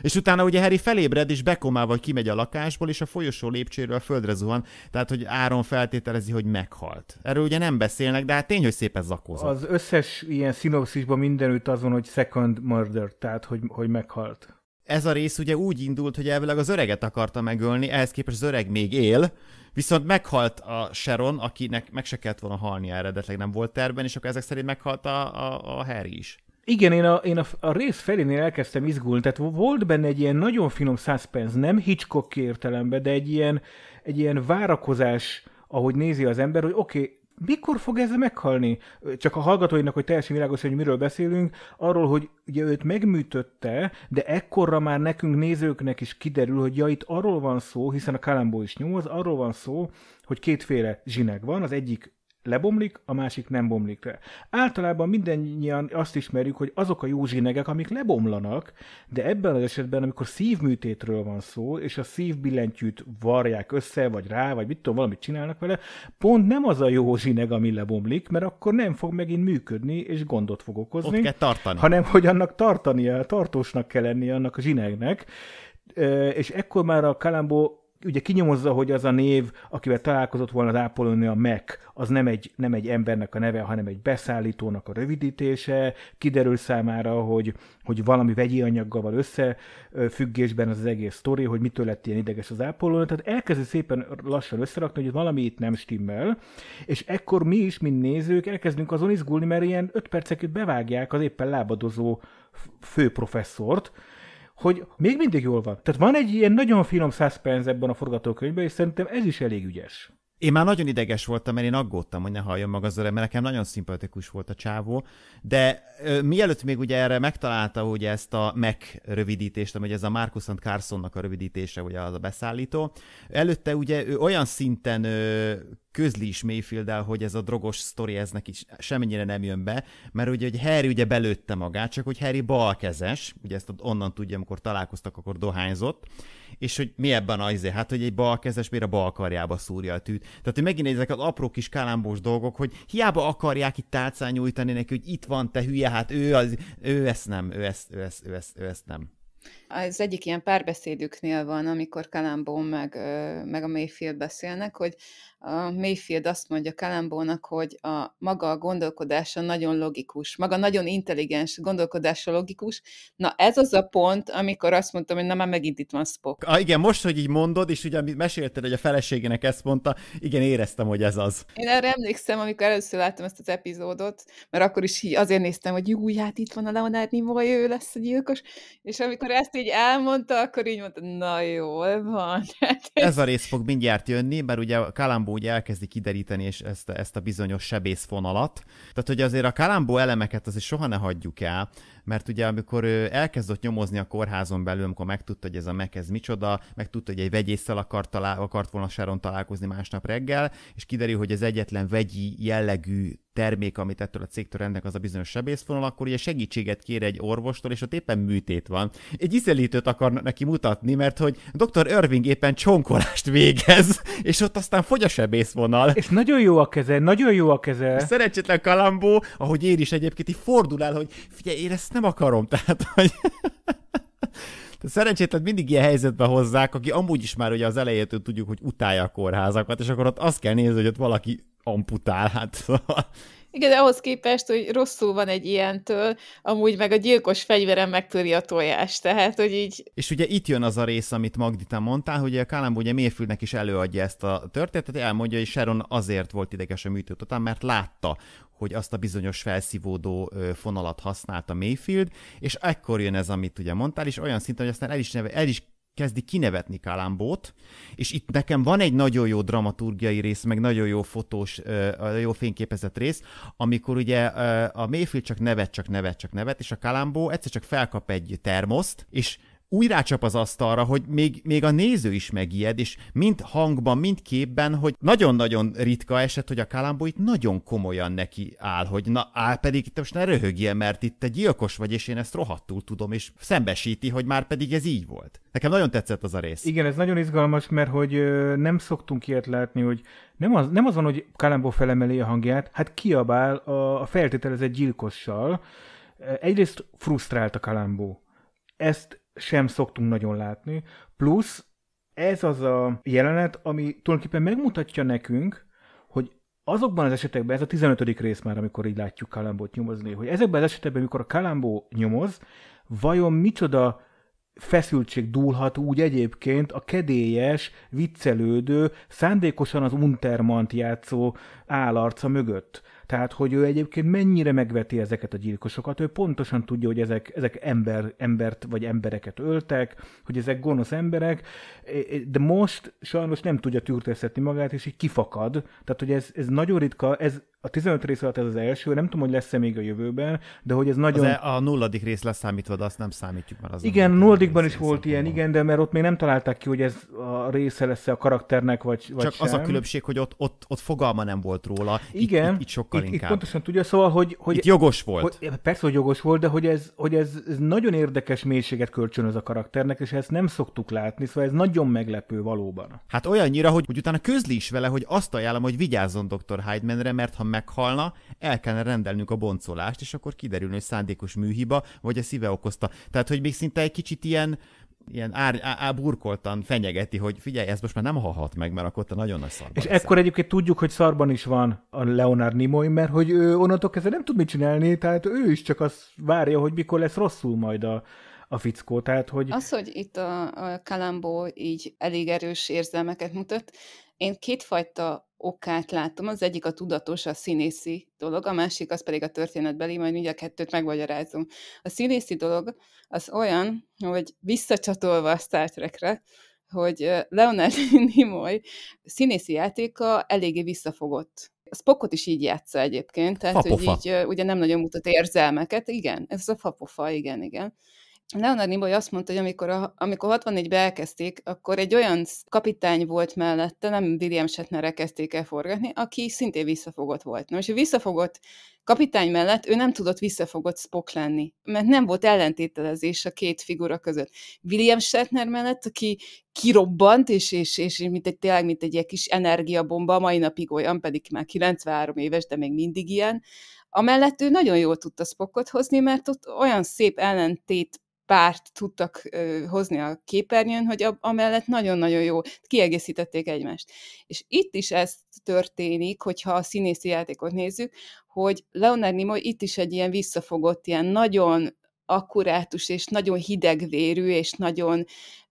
És utána ugye Harry felébred, és bekomával kimegy a lakásból, és a folyosó lépcsőről a földre zuhan, tehát hogy Áron feltételezi, hogy meghalt. Erről ugye nem beszélnek, de hát tény, hogy szépen zakózott. Az összes ilyen szinopszisban mindenütt azon, hogy second murder, tehát hogy, hogy meghalt ez a rész ugye úgy indult, hogy elvileg az öreget akarta megölni, ehhez képest az öreg még él, viszont meghalt a Sharon, akinek meg se kellett volna halni eredetleg, nem volt terben, és akkor ezek szerint meghalt a, a, a Harry is. Igen, én, a, én a, a rész felénél elkezdtem izgulni, tehát volt benne egy ilyen nagyon finom suspense, nem Hitchcock értelemben, de egy ilyen, egy ilyen várakozás, ahogy nézi az ember, hogy oké, okay, mikor fog ez meghalni? Csak a hallgatóinak, hogy teljesen világos, hogy miről beszélünk, arról, hogy ugye őt megműtötte, de ekkorra már nekünk nézőknek is kiderül, hogy ja, itt arról van szó, hiszen a Kalambó is nyomoz, arról van szó, hogy kétféle zsineg van, az egyik lebomlik, a másik nem bomlik le. Általában mindannyian azt ismerjük, hogy azok a jó zsinegek, amik lebomlanak, de ebben az esetben, amikor szívműtétről van szó, és a szívbillentyűt varják össze, vagy rá, vagy mit tudom, valamit csinálnak vele, pont nem az a jó zsineg, ami lebomlik, mert akkor nem fog megint működni, és gondot fog okozni. Ott kell tartani. Hanem, hogy annak tartania, tartósnak kell lennie annak a zsinegnek, és ekkor már a Kalambó ugye kinyomozza, hogy az a név, akivel találkozott volna az ápolónő a Mac, az nem egy, nem egy embernek a neve, hanem egy beszállítónak a rövidítése, kiderül számára, hogy, hogy valami vegyi anyaggal van összefüggésben az, az egész sztori, hogy mitől lett ilyen ideges az ápolónő, tehát elkezdő szépen lassan összerakni, hogy valami itt nem stimmel, és ekkor mi is, mint nézők, elkezdünk azon izgulni, mert ilyen öt perceket bevágják az éppen lábadozó főprofesszort, hogy még mindig jól van. Tehát van egy ilyen nagyon finom suspense ebben a forgatókönyvben, és szerintem ez is elég ügyes. Én már nagyon ideges voltam, mert én aggódtam, hogy ne halljon maga az öreg, mert nekem nagyon szimpatikus volt a csávó, de ö, mielőtt még ugye erre megtalálta ugye ezt a Mac rövidítést, ami ez a Marcus and Carsonnak a rövidítése, ugye az a beszállító, előtte ugye ő olyan szinten ö, közli is mayfield hogy ez a drogos sztori ez neki semennyire nem jön be, mert ugye, hogy Harry ugye belőtte magát, csak hogy Harry balkezes, ugye ezt onnan tudja, amikor találkoztak, akkor dohányzott, és hogy mi ebben az izé? Hát, hogy egy balkezes miért a bal karjába szúrja a tűt. Tehát, hogy megint ezek az apró kis kalámbós dolgok, hogy hiába akarják itt tálcán nyújtani neki, hogy itt van, te hülye, hát ő, az, ő ezt nem, ő ezt, ő ezt, ő ezt, ő ezt nem. Az egyik ilyen párbeszédüknél van, amikor Kalambó meg, meg a Mayfield beszélnek, hogy a Mayfield azt mondja Kalambónak, hogy a maga a gondolkodása nagyon logikus, maga nagyon intelligens gondolkodása logikus. Na ez az a pont, amikor azt mondtam, hogy na már megint itt van Spock. Ah, igen, most, hogy így mondod, és ugye mesélted, hogy a feleségének ezt mondta, igen, éreztem, hogy ez az. Én erre emlékszem, amikor először láttam ezt az epizódot, mert akkor is így azért néztem, hogy jó, hát itt van a Leonard Nimoy, ő lesz a gyilkos, és amikor ezt így elmondta, akkor így mondta, na jól van. <laughs> Hát ez a rész fog mindjárt jönni, mert ugye Kalambó ugye elkezdi kideríteni és ezt, a, ezt a bizonyos sebészfonalat. Tehát, hogy azért a Kalambó elemeket azért soha ne hagyjuk el, mert ugye amikor ő elkezdett nyomozni a kórházon belül, amikor megtudta, hogy ez a meg ez micsoda, megtudta, hogy egy vegyésszel akart, talál, akart volna Sharon találkozni másnap reggel, és kiderül, hogy az egyetlen vegyi jellegű termék, amit ettől a cégtől rendnek, az a bizonyos sebészfonal, akkor ugye segítséget kér egy orvostól, és ott éppen műtét van. Egy izelítőt akar neki mutatni, mert hogy dr. Irving éppen csonkolást végez, és ott aztán fogy a sebészvonal. És nagyon jó a keze, nagyon jó a keze. A szerencsétlen kalambó, ahogy én is egyébként így fordul el, hogy figyelj, én ezt nem akarom, <laughs> tehát hogy... Szerencsétlen mindig ilyen helyzetbe hozzák, aki amúgy is már ugye az elejétől tudjuk, hogy utálja a kórházakat, és akkor ott azt kell nézni, hogy ott valaki amputál, hát szóval. Igen, de ahhoz képest, hogy rosszul van egy ilyentől, amúgy meg a gyilkos fegyverem megtöri a tojást, tehát, hogy így... És ugye itt jön az a rész, amit Magdita mondtál, hogy a Kálám ugye Mérfüldnek is előadja ezt a történetet, elmondja, hogy Sharon azért volt ideges a műtőt után, mert látta, hogy azt a bizonyos felszívódó fonalat használta Mayfield, és ekkor jön ez, amit ugye mondtál, és olyan szinten, hogy aztán el is, neve, el is kezdi kinevetni Kalambót, és itt nekem van egy nagyon jó dramaturgiai rész, meg nagyon jó fotós, jó fényképezett rész, amikor ugye a Mayfield csak nevet, csak nevet, csak nevet, és a Kalambó egyszer csak felkap egy termoszt, és úgy rácsap az asztalra, hogy még, még a néző is megijed, és mind hangban, mind képben, hogy nagyon-nagyon ritka eset, hogy a Kalambó itt nagyon komolyan neki áll, hogy na, áll pedig itt most ne röhögjél, mert itt te gyilkos vagy, és én ezt rohadtul tudom, és szembesíti, hogy már pedig ez így volt. Nekem nagyon tetszett az a rész. Igen, ez nagyon izgalmas, mert hogy ö, nem szoktunk ilyet látni, hogy nem az, nem az van, hogy Kalambó felemeli a hangját, hát kiabál a, a feltételezett gyilkossal. Egyrészt frusztrált a Kalambó. Ezt sem szoktunk nagyon látni. Plusz ez az a jelenet, ami tulajdonképpen megmutatja nekünk, hogy azokban az esetekben, ez a 15. rész már, amikor így látjuk Kalambót nyomozni, hogy ezekben az esetekben, amikor a Kalambó nyomoz, vajon micsoda feszültség dúlhat úgy egyébként a kedélyes, viccelődő, szándékosan az Untermant játszó állarca mögött. Tehát, hogy ő egyébként mennyire megveti ezeket a gyilkosokat, ő pontosan tudja, hogy ezek, ezek ember, embert vagy embereket öltek, hogy ezek gonosz emberek, de most sajnos nem tudja tűrtesztetni magát, és így kifakad. Tehát, hogy ez, ez nagyon ritka, ez a 15 rész alatt ez az első, nem tudom, hogy lesz-e még a jövőben, de hogy ez nagyon... Az e- a nulladik rész leszámítva, de azt nem számítjuk már. Az igen, nulladikban is volt ilyen, van. igen, de mert ott még nem találták ki, hogy ez a része lesz a karakternek, vagy, Csak vagy Csak az a különbség, hogy ott, ott, ott fogalma nem volt róla. Igen. Itt, itt, itt sokkal itt, inkább. Itt pontosan tudja, szóval, hogy... hogy itt jogos volt. Hogy, persze, hogy jogos volt, de hogy ez, hogy ez, ez nagyon érdekes mélységet kölcsönöz a karakternek, és ezt nem szoktuk látni, szóval ez nagyon meglepő valóban. Hát olyannyira, hogy, hogy utána közli is vele, hogy azt ajánlom, hogy vigyázzon Dr. Hydemanre, mert ha meghalna, el kellene rendelnünk a boncolást, és akkor kiderül, hogy szándékos műhiba, vagy a szíve okozta. Tehát, hogy még szinte egy kicsit ilyen, ilyen ár, á, á, burkoltan fenyegeti, hogy figyelj, ez most már nem halhat meg, mert akkor te nagyon nagy szarban És ekkor egyébként tudjuk, hogy szarban is van a Leonard Nimoy, mert hogy ő onnantól kezdve nem tud mit csinálni, tehát ő is csak azt várja, hogy mikor lesz rosszul majd a, a fickó. Tehát, hogy... Az, hogy itt a, a Kalambó így elég erős érzelmeket mutat, én kétfajta okát látom, az egyik a tudatos, a színészi dolog, a másik az pedig a történetbeli, majd mindjárt kettőt megmagyarázom. A színészi dolog az olyan, hogy visszacsatolva a Star Trekre, hogy Leonard <laughs> Nimoy színészi játéka eléggé visszafogott. A Spockot is így játsza egyébként, tehát Fapofa. hogy így ugye nem nagyon mutat érzelmeket, igen, ez a fapofa, igen, igen. Leonard Nimoy azt mondta, hogy amikor, a, amikor 64-ben elkezdték, akkor egy olyan kapitány volt mellette, nem William Shatnerre kezdték el forgatni, aki szintén visszafogott volt. Na most hogy visszafogott kapitány mellett ő nem tudott visszafogott Spock lenni, mert nem volt ellentételezés a két figura között. William Shatner mellett, aki kirobbant, és, és, és mint egy, tényleg mint egy ilyen kis energiabomba, mai napig olyan, pedig már 93 éves, de még mindig ilyen, Amellett ő nagyon jól tudta Spockot hozni, mert ott olyan szép ellentét párt tudtak ö, hozni a képernyőn, hogy a, amellett nagyon-nagyon jó, kiegészítették egymást. És itt is ez történik, hogyha a színészi játékot nézzük, hogy Leonard Nimoy itt is egy ilyen visszafogott, ilyen nagyon akkurátus, és nagyon hidegvérű, és nagyon,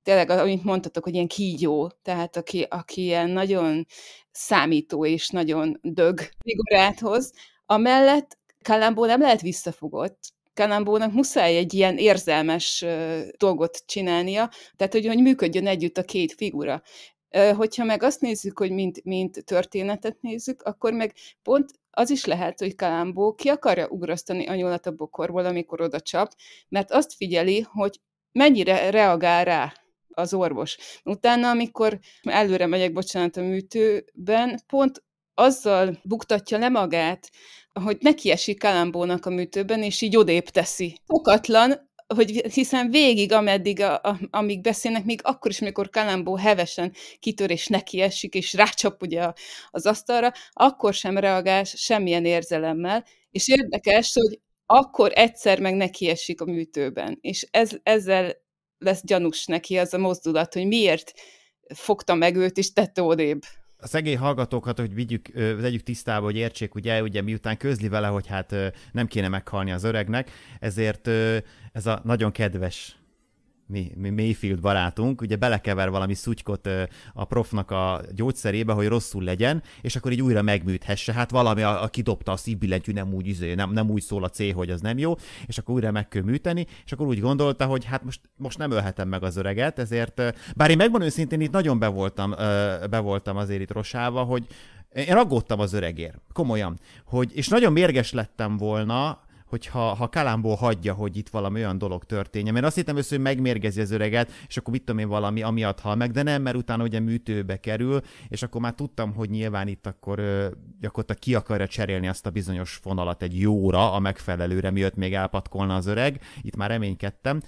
tényleg, amit mondtatok, hogy ilyen kígyó, tehát aki, aki ilyen nagyon számító, és nagyon dög figurát hoz, amellett Kalambó nem lehet visszafogott, Kanambónak muszáj egy ilyen érzelmes dolgot csinálnia, tehát hogy, hogy működjön együtt a két figura. Hogyha meg azt nézzük, hogy mint, mint történetet nézzük, akkor meg pont az is lehet, hogy Kalambó ki akarja ugrasztani a nyulat a bokorból, amikor oda csap, mert azt figyeli, hogy mennyire reagál rá az orvos. Utána, amikor előre megyek, bocsánat, a műtőben, pont azzal buktatja le magát, hogy neki esik Kalambónak a műtőben, és így odébb teszi. Okatlan, hogy hiszen végig, ameddig, a, a, amíg beszélnek, még akkor is, amikor Kalambó hevesen kitör és esik, és rácsap ugye a, az asztalra, akkor sem reagál semmilyen érzelemmel, és érdekes, hogy akkor egyszer meg esik a műtőben, és ez, ezzel lesz gyanús neki az a mozdulat, hogy miért fogta meg őt, és tette odébb a szegény hallgatókat, hogy vigyük, vegyük tisztába, hogy értsék, ugye, ugye miután közli vele, hogy hát nem kéne meghalni az öregnek, ezért ez a nagyon kedves mi, mi Mayfield barátunk, ugye belekever valami szutykot a profnak a gyógyszerébe, hogy rosszul legyen, és akkor így újra megműthesse. Hát valami, aki dobta a szívbillentyű, nem úgy, izé, nem, nem úgy szól a C, hogy az nem jó, és akkor újra meg kell műteni, és akkor úgy gondolta, hogy hát most, most nem ölhetem meg az öreget, ezért, bár én megvan őszintén, itt nagyon be voltam, be voltam azért itt Rosával, hogy én aggódtam az öregért, komolyan, hogy, és nagyon mérges lettem volna, hogyha ha Kalámból hagyja, hogy itt valami olyan dolog történjen. Mert azt hittem össze, hogy megmérgezi az öreget, és akkor mit tudom én valami, amiatt hal meg, de nem, mert utána ugye műtőbe kerül, és akkor már tudtam, hogy nyilván itt akkor gyakorlatilag ki akarja cserélni azt a bizonyos fonalat egy jóra, a megfelelőre, miatt még elpatkolna az öreg. Itt már reménykedtem.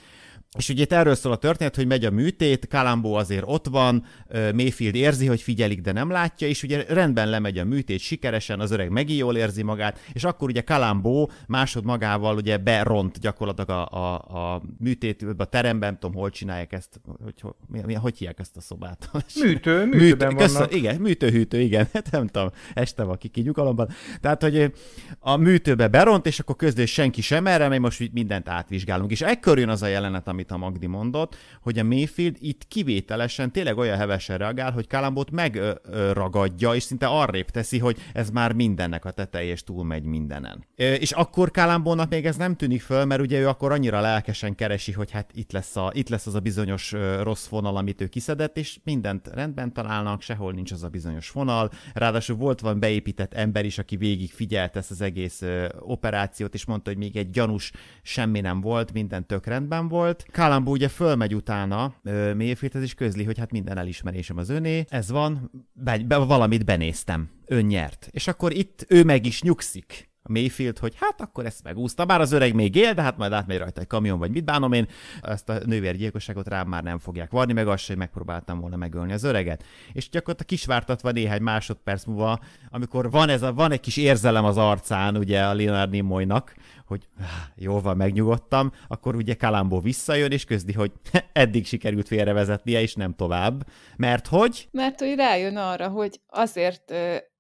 És ugye itt erről szól a történet, hogy megy a műtét, Kalambó azért ott van, Mayfield érzi, hogy figyelik, de nem látja, és ugye rendben lemegy a műtét sikeresen, az öreg megint jól érzi magát, és akkor ugye Kalambó másod magával ugye beront gyakorlatilag a, a, a műtét, a teremben, nem tudom, hol csinálják ezt, hogy, hogy, hogy, hogy hívják ezt a szobát. <laughs> Műtő, műtőben Műtő, vannak. Köszön, igen, műtőhűtő, igen, <laughs> hát nem tudom, este van ki kinyugalomban. Tehát, hogy a műtőbe beront, és akkor közül senki sem erre, mert most mindent átvizsgálunk. És ekkor jön az a jelenet, amit a Magdi mondott, hogy a Mayfield itt kivételesen tényleg olyan hevesen reagál, hogy Kalambót megragadja, és szinte arrébb teszi, hogy ez már mindennek a teteje, és túlmegy mindenen. És akkor Kalambónak még ez nem tűnik föl, mert ugye ő akkor annyira lelkesen keresi, hogy hát itt lesz, a, itt lesz az a bizonyos rossz vonal, amit ő kiszedett, és mindent rendben találnak, sehol nincs az a bizonyos vonal. Ráadásul volt van beépített ember is, aki végig figyelt ezt az egész operációt, és mondta, hogy még egy gyanús semmi nem volt, minden tök rendben volt. Kálambó ugye fölmegy utána Mayfieldhez, is közli, hogy hát minden elismerésem az öné, ez van, be, be, valamit benéztem, ön nyert. És akkor itt ő meg is nyugszik a Mayfield, hogy hát akkor ezt megúszta, bár az öreg még él, de hát majd átmegy rajta egy kamion, vagy mit bánom én, ezt a nővérgyilkosságot rám már nem fogják varni, meg azt, hogy megpróbáltam volna megölni az öreget. És gyakorlatilag kisvártatva néhány másodperc múlva, amikor van, ez a, van egy kis érzelem az arcán, ugye a Leonard Nimoynak, hogy jó van, megnyugodtam, akkor ugye Kalambó visszajön, és közdi, hogy <laughs> eddig sikerült félrevezetnie, és nem tovább. Mert hogy? Mert hogy rájön arra, hogy azért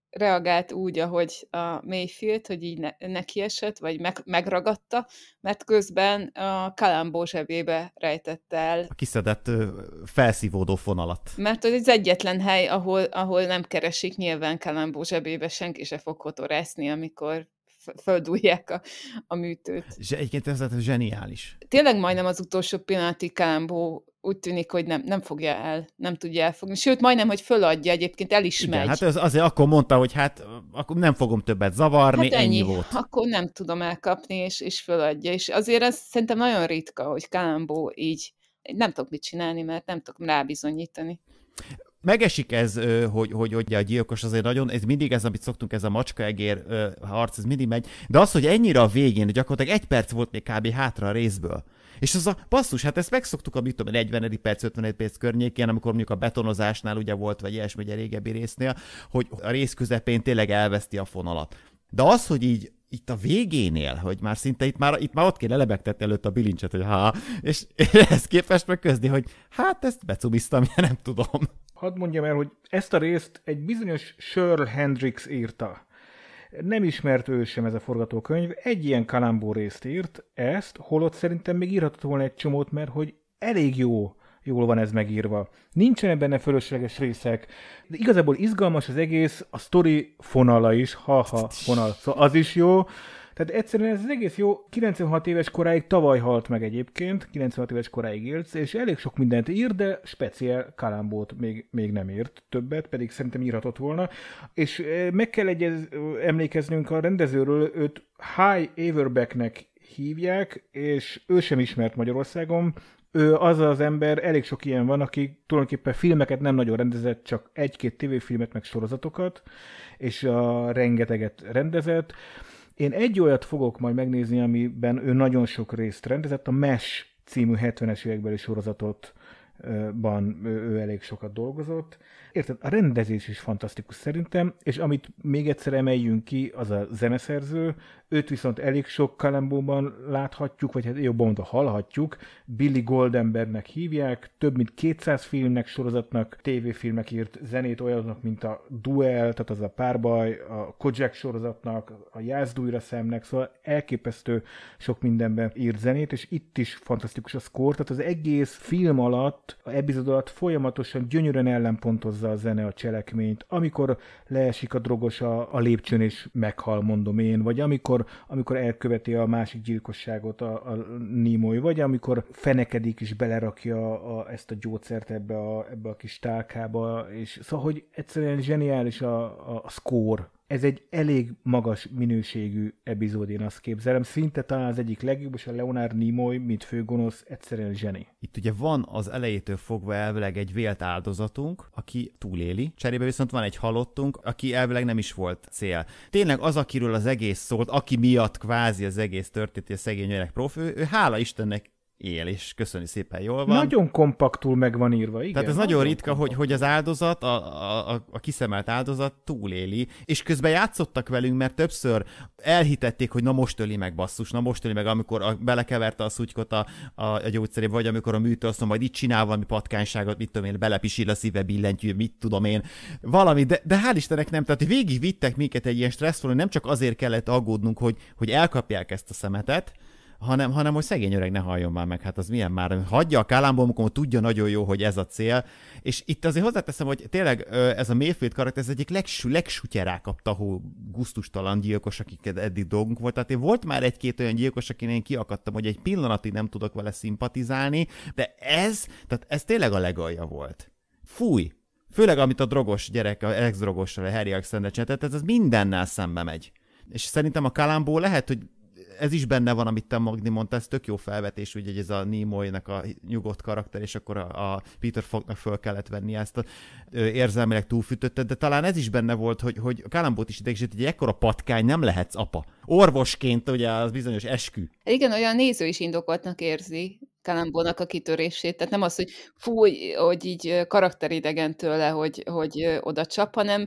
reagált úgy, ahogy a Mayfield, hogy így ne, nekiesett, vagy meg, megragadta, mert közben a Kalambó zsebébe rejtett el. A kiszedett felszívódó fonalat. Mert az az egyetlen hely, ahol, ahol nem keresik nyilván Kalambó zsebébe, senki se fog kotorászni, amikor földújják a, a műtőt. Zse, egyébként ez hát zseniális. Tényleg majdnem az utolsó pillanatig Kalambó úgy tűnik, hogy nem, nem fogja el, nem tudja elfogni. Sőt, majdnem, hogy föladja, egyébként el is Igen, hát az, azért akkor mondta, hogy hát akkor nem fogom többet zavarni, hát ennyi, ennyi volt. Akkor nem tudom elkapni, és, és föladja. És azért ez szerintem nagyon ritka, hogy Kalambó így nem tudok mit csinálni, mert nem tudok rábizonyítani. Megesik ez, hogy, hogy, hogy a gyilkos azért nagyon, ez mindig ez, amit szoktunk, ez a macskaegér harc, ez mindig megy, de az, hogy ennyire a végén, gyakorlatilag egy perc volt még kb. hátra a részből, és az a basszus, hát ezt megszoktuk a mit tudom, 40. perc, 50. perc környékén, amikor mondjuk a betonozásnál ugye volt, vagy ilyesmi, a régebbi résznél, hogy a rész közepén tényleg elveszti a fonalat. De az, hogy így itt a végénél, hogy már szinte itt már, itt már ott kéne lebegtetni előtt a bilincset, hogy ha, és <laughs> ezt képest meg hogy hát ezt becubiztam, én <laughs> nem tudom. Hadd mondjam el, hogy ezt a részt egy bizonyos Sherl Hendrix írta. Nem ismert ő sem ez a forgatókönyv, egy ilyen kalambó részt írt, ezt, holott szerintem még írhatott volna egy csomót, mert hogy elég jó jól van ez megírva. Nincsenek benne fölösleges részek, de igazából izgalmas az egész, a sztori fonala is, ha-ha fonal, szóval az is jó, tehát egyszerűen ez az egész jó, 96 éves koráig tavaly halt meg egyébként, 96 éves koráig élt, és elég sok mindent ír, de speciál kalambót még, még nem írt többet, pedig szerintem írhatott volna. És meg kell egyez, emlékeznünk a rendezőről, őt High Averbecknek hívják, és ő sem ismert Magyarországon, ő az az ember, elég sok ilyen van, aki tulajdonképpen filmeket nem nagyon rendezett, csak egy-két tévéfilmet, meg sorozatokat, és a rengeteget rendezett. Én egy olyat fogok majd megnézni, amiben ő nagyon sok részt rendezett, a MES című 70-es évekbeli sorozatot ban ő elég sokat dolgozott, érted, a rendezés is fantasztikus szerintem, és amit még egyszer emeljünk ki, az a zeneszerző, őt viszont elég sok kalembóban láthatjuk, vagy hát jobban mondva hallhatjuk, Billy Goldenbergnek hívják, több mint 200 filmnek, sorozatnak, tévéfilmek írt zenét olyanok, mint a Duel, tehát az a Párbaj, a Kojak sorozatnak, a Jászdújra szemnek, szóval elképesztő sok mindenben írt zenét, és itt is fantasztikus a score, tehát az egész film alatt, a epizód alatt folyamatosan gyönyörűen ellenpontozza hozza a zene a cselekményt, amikor leesik a drogos a, a lépcsőn és meghal, mondom én, vagy amikor, amikor elköveti a másik gyilkosságot a, a Nimoy, vagy amikor fenekedik és belerakja a, ezt a gyógyszert ebbe a, ebbe a kis tálkába, és szóval, hogy egyszerűen zseniális a, a, a score ez egy elég magas minőségű epizód, én azt képzelem. Szinte talán az egyik legjobb, és a Leonard Nimoy, mint főgonosz, egyszerűen zseni. Itt ugye van az elejétől fogva elvileg egy vélt áldozatunk, aki túléli, cserébe viszont van egy halottunk, aki elvileg nem is volt cél. Tényleg az, akiről az egész szólt, aki miatt kvázi az egész történt, a szegény öreg profi, ő hála Istennek él, és köszöni szépen, jól van. Nagyon kompaktul meg van írva, igen. Tehát ez nagyon, nagyon ritka, kompaktul. hogy, hogy az áldozat, a, a, a kiszemelt áldozat túléli, és közben játszottak velünk, mert többször elhitették, hogy na most öli meg basszus, na most öli meg, amikor a, belekeverte a szutykot a, a, a gyógyszerébe, vagy amikor a mondja, majd itt csinál valami patkányságot, mit tudom én, belepisil a szíve billentyű, mit tudom én, valami, de, de hál' Istennek nem, tehát végig vittek minket egy ilyen stresszful, hogy nem csak azért kellett aggódnunk, hogy, hogy elkapják ezt a szemetet, hanem, hanem hogy szegény öreg ne halljon már meg, hát az milyen már, hagyja a kálámból, amikor tudja nagyon jó, hogy ez a cél, és itt azért hozzáteszem, hogy tényleg ez a Mayfield karakter, ez egyik legsü, legsutyerákabb tahó guztustalan gyilkos, akik eddig dolgunk volt, tehát én volt már egy-két olyan gyilkos, akin én kiakadtam, hogy egy pillanatig nem tudok vele szimpatizálni, de ez, tehát ez tényleg a legalja volt. Fúj! Főleg, amit a drogos gyerek, a ex-drogosra, a Harry Alexander csinált, tehát ez mindennel szembe megy. És szerintem a Kalambó lehet, hogy ez is benne van, amit te Magni mondta, ez tök jó felvetés, ugye, hogy ez a nimoy a nyugodt karakter, és akkor a, a Peter Falknak föl kellett venni ezt a, ö, érzelmileg túlfűtöttet. de talán ez is benne volt, hogy, hogy Kálambót is idegesít, hogy egy ekkora patkány nem lehetsz apa. Orvosként ugye az bizonyos eskü. Igen, olyan néző is indokoltnak érzi, Kalambónak a kitörését. Tehát nem az, hogy fúj, hogy így karakteridegen tőle, hogy, hogy oda csap, hanem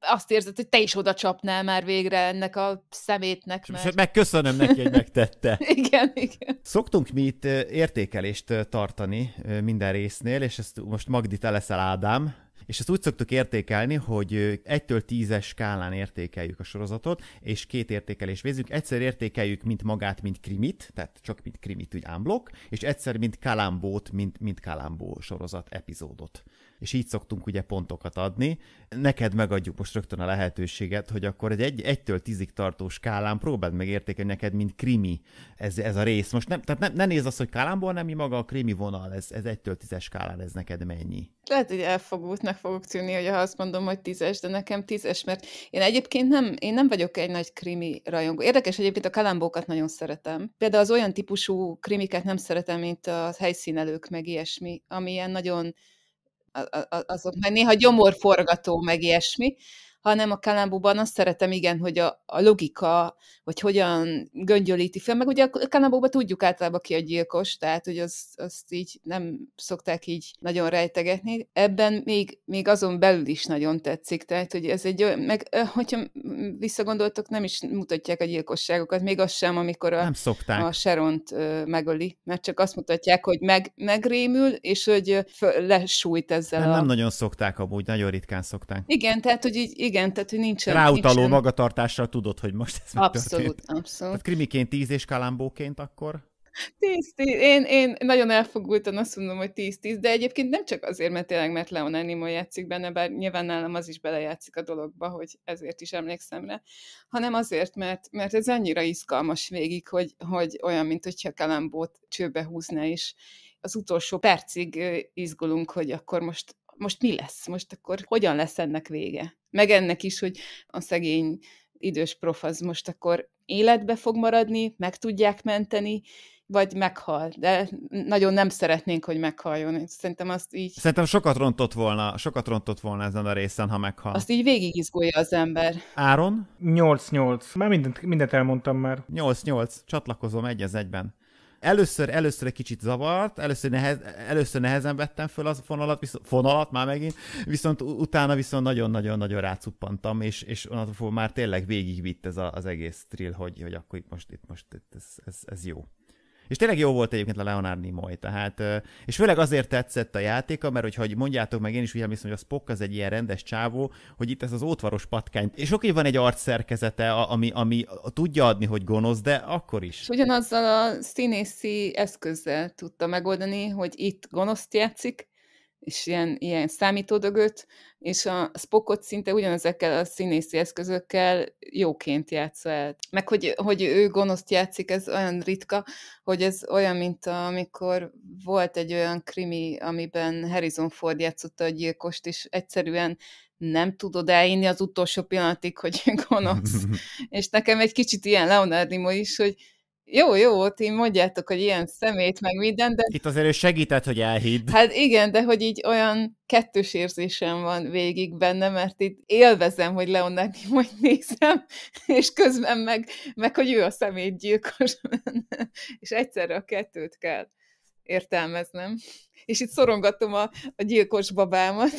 azt érzed, hogy te is oda csapnál már végre ennek a szemétnek. Mert... Megköszönöm neki, hogy megtette. <laughs> igen, igen. Szoktunk mi itt értékelést tartani minden résznél, és ezt most Magdi, te leszel Ádám, és ezt úgy szoktuk értékelni, hogy egytől tízes skálán értékeljük a sorozatot, és két értékelés vézünk. Egyszer értékeljük, mint magát, mint krimit, tehát csak mint krimit, úgy ámblok, és egyszer, mint kalambót, mint, mint kalambó sorozat epizódot és így szoktunk ugye pontokat adni. Neked megadjuk most rögtön a lehetőséget, hogy akkor egy, egy egytől tízig tartó skálán próbáld meg értékelni neked, mint krimi ez, ez a rész. Most nem, tehát ne, ne nézd azt, hogy kálámból, nem mi maga a krimi vonal, ez, ez egytől tízes skálán, ez neked mennyi? Lehet, hogy elfogultnak fogok tűnni, hogy azt mondom, hogy tízes, de nekem tízes, mert én egyébként nem, én nem vagyok egy nagy krimi rajongó. Érdekes egyébként a kalambókat nagyon szeretem. Például az olyan típusú krimiket nem szeretem, mint a helyszínelők, meg ilyesmi, ami nagyon azok, mert néha gyomorforgató, meg ilyesmi, hanem a kalámbuban azt szeretem, igen, hogy a, a logika, hogy hogyan göngyölíti fel, meg ugye a kalámbuban tudjuk általában ki a gyilkos, tehát hogy az, azt így nem szokták így nagyon rejtegetni. Ebben még, még azon belül is nagyon tetszik, tehát hogy ez egy, meg hogyha visszagondoltok, nem is mutatják a gyilkosságokat, még az sem, amikor a, nem szokták. a Seront megöli, mert csak azt mutatják, hogy meg, megrémül, és hogy lesújt ezzel nem, a... Nem nagyon szokták amúgy, nagyon ritkán szokták. Igen, tehát hogy így, igen, tehát hogy nincsen... Ráutaló nincsen... magatartással tudod, hogy most ez Abszolút, történt. abszolút. abszolút. Tehát krimiként tíz és kalambóként akkor? Tíz, tíz. Én, én nagyon elfogultan azt mondom, hogy 10-10, de egyébként nem csak azért, mert tényleg, mert Leon Animo játszik benne, bár nyilván nálam az is belejátszik a dologba, hogy ezért is emlékszem rá, hanem azért, mert, mert ez annyira izgalmas végig, hogy, hogy olyan, mint hogyha Kalambót csőbe húzna, és az utolsó percig izgulunk, hogy akkor most most mi lesz? Most akkor hogyan lesz ennek vége? Meg ennek is, hogy a szegény idős prof az most akkor életbe fog maradni, meg tudják menteni, vagy meghal. De nagyon nem szeretnénk, hogy meghaljon. Szerintem azt így... Szerintem sokat rontott volna, sokat rontott volna ezen a részen, ha meghal. Azt így végig izgulja az ember. Áron? 8-8. Már mindent, mindent elmondtam már. 8-8. Csatlakozom egy az egyben. Először, először egy kicsit zavart, először, nehez, először nehezen vettem föl az fonalat, viszont, fonalat már megint, viszont utána viszont nagyon-nagyon-nagyon rácuppantam, és, és onnantól már tényleg végigvitt ez a, az egész trill, hogy, hogy akkor itt most, itt most itt ez, ez, ez jó. És tényleg jó volt egyébként a Leonard Nimoy, tehát, és főleg azért tetszett a játéka, mert hogyha hogy mondjátok meg, én is úgy emlékszem, hogy a Spock az egy ilyen rendes csávó, hogy itt ez az ótvaros patkány. És oké, van egy arcszerkezete, ami, ami tudja adni, hogy gonosz, de akkor is. ugyanazzal a színészi eszközzel tudta megoldani, hogy itt gonoszt játszik, és ilyen, ilyen számítódögöt, és a Spockot szinte ugyanezekkel a színészi eszközökkel jóként játsza el. Meg hogy, hogy ő gonoszt játszik, ez olyan ritka, hogy ez olyan, mint amikor volt egy olyan krimi, amiben Harrison Ford játszotta a gyilkost, és egyszerűen nem tudod elinni az utolsó pillanatig, hogy <laughs> gonosz. <laughs> és nekem egy kicsit ilyen Leonardo is, hogy jó, jó, ti mondjátok, hogy ilyen szemét, meg minden, de... Itt azért ő segített, hogy elhidd. Hát igen, de hogy így olyan kettős érzésem van végig benne, mert itt élvezem, hogy Leonard hogy nézem, <laughs> és közben meg, meg hogy ő a szemétgyilkos benne, és egyszerre a kettőt kell értelmeznem. És itt szorongatom a, a gyilkos babámat,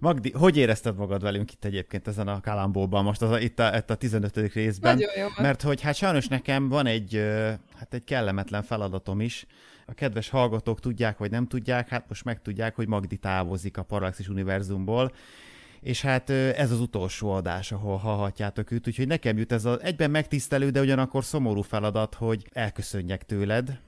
Magdi, hogy érezted magad velünk itt egyébként ezen a kalambóban, most az a, itt, a, itt a 15. részben? Nagyon jó. Mert hogy hát sajnos nekem van egy, hát egy kellemetlen feladatom is, a kedves hallgatók tudják, vagy nem tudják, hát most megtudják, hogy Magdi távozik a Parallaxis univerzumból, és hát ez az utolsó adás, ahol hallhatjátok őt, úgyhogy nekem jut ez az egyben megtisztelő, de ugyanakkor szomorú feladat, hogy elköszönjek tőled,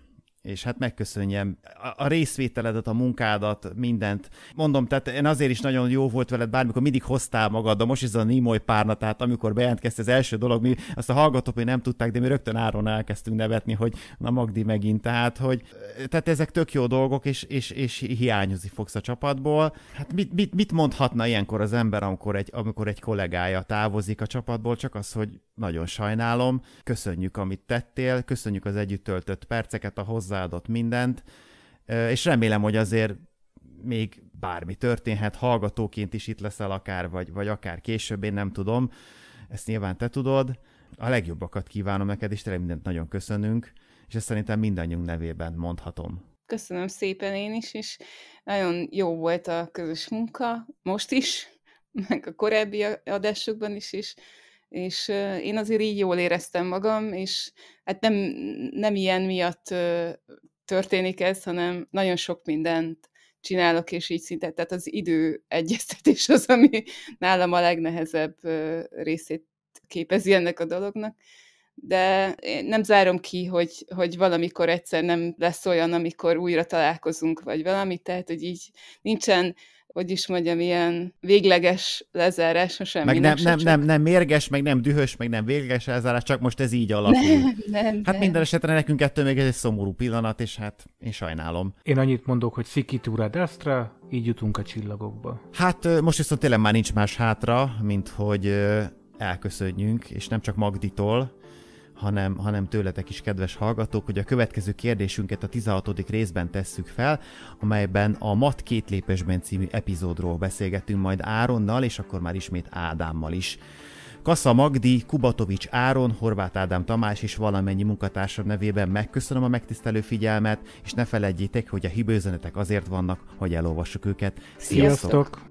és hát megköszönjem a részvételedet, a munkádat, mindent. Mondom, tehát én azért is nagyon jó volt veled bármikor, mindig hoztál magad, de most ez a Nimoy párna, tehát amikor bejelentkezte az első dolog, mi azt a hallgatók még nem tudták, de mi rögtön áron elkezdtünk nevetni, hogy na Magdi megint, tehát hogy tehát ezek tök jó dolgok, és, és, és hiányozni fogsz a csapatból. Hát mit, mit, mit mondhatna ilyenkor az ember, amikor egy, amikor egy kollégája távozik a csapatból, csak az, hogy nagyon sajnálom, köszönjük, amit tettél, köszönjük az együtt töltött perceket, a hozzá hozzáadott mindent, és remélem, hogy azért még bármi történhet, hallgatóként is itt leszel akár, vagy, vagy akár később, én nem tudom, ezt nyilván te tudod. A legjobbakat kívánom neked, és tényleg mindent nagyon köszönünk, és ezt szerintem mindannyiunk nevében mondhatom. Köszönöm szépen én is, és nagyon jó volt a közös munka, most is, meg a korábbi adásokban is, és és én azért így jól éreztem magam, és hát nem, nem ilyen miatt történik ez, hanem nagyon sok mindent csinálok, és így szinte, tehát az idő egyeztetés az, ami nálam a legnehezebb részét képezi ennek a dolognak, de én nem zárom ki, hogy, hogy valamikor egyszer nem lesz olyan, amikor újra találkozunk, vagy valami, tehát, hogy így nincsen hogy is mondjam, ilyen végleges lezárás, semmi. Meg nem, nem, nem, nem mérges, meg nem dühös, meg nem végleges lezárás, csak most ez így alakul. Nem, nem, hát nem. minden esetre nekünk ettől még ez egy szomorú pillanat, és hát én sajnálom. Én annyit mondok, hogy Sikitura Destra, így jutunk a csillagokba. Hát most viszont tényleg már nincs más hátra, mint hogy elköszönjünk, és nem csak Magditól, hanem, hanem tőletek is, kedves hallgatók, hogy a következő kérdésünket a 16. részben tesszük fel, amelyben a Mat két lépésben című epizódról beszélgetünk majd Áronnal, és akkor már ismét Ádámmal is. Kassa Magdi, Kubatovics Áron, Horváth Ádám Tamás és valamennyi munkatársam nevében megköszönöm a megtisztelő figyelmet, és ne felejtjétek, hogy a hibőzenetek azért vannak, hogy elolvassuk őket. Sziasztok! Sziasztok.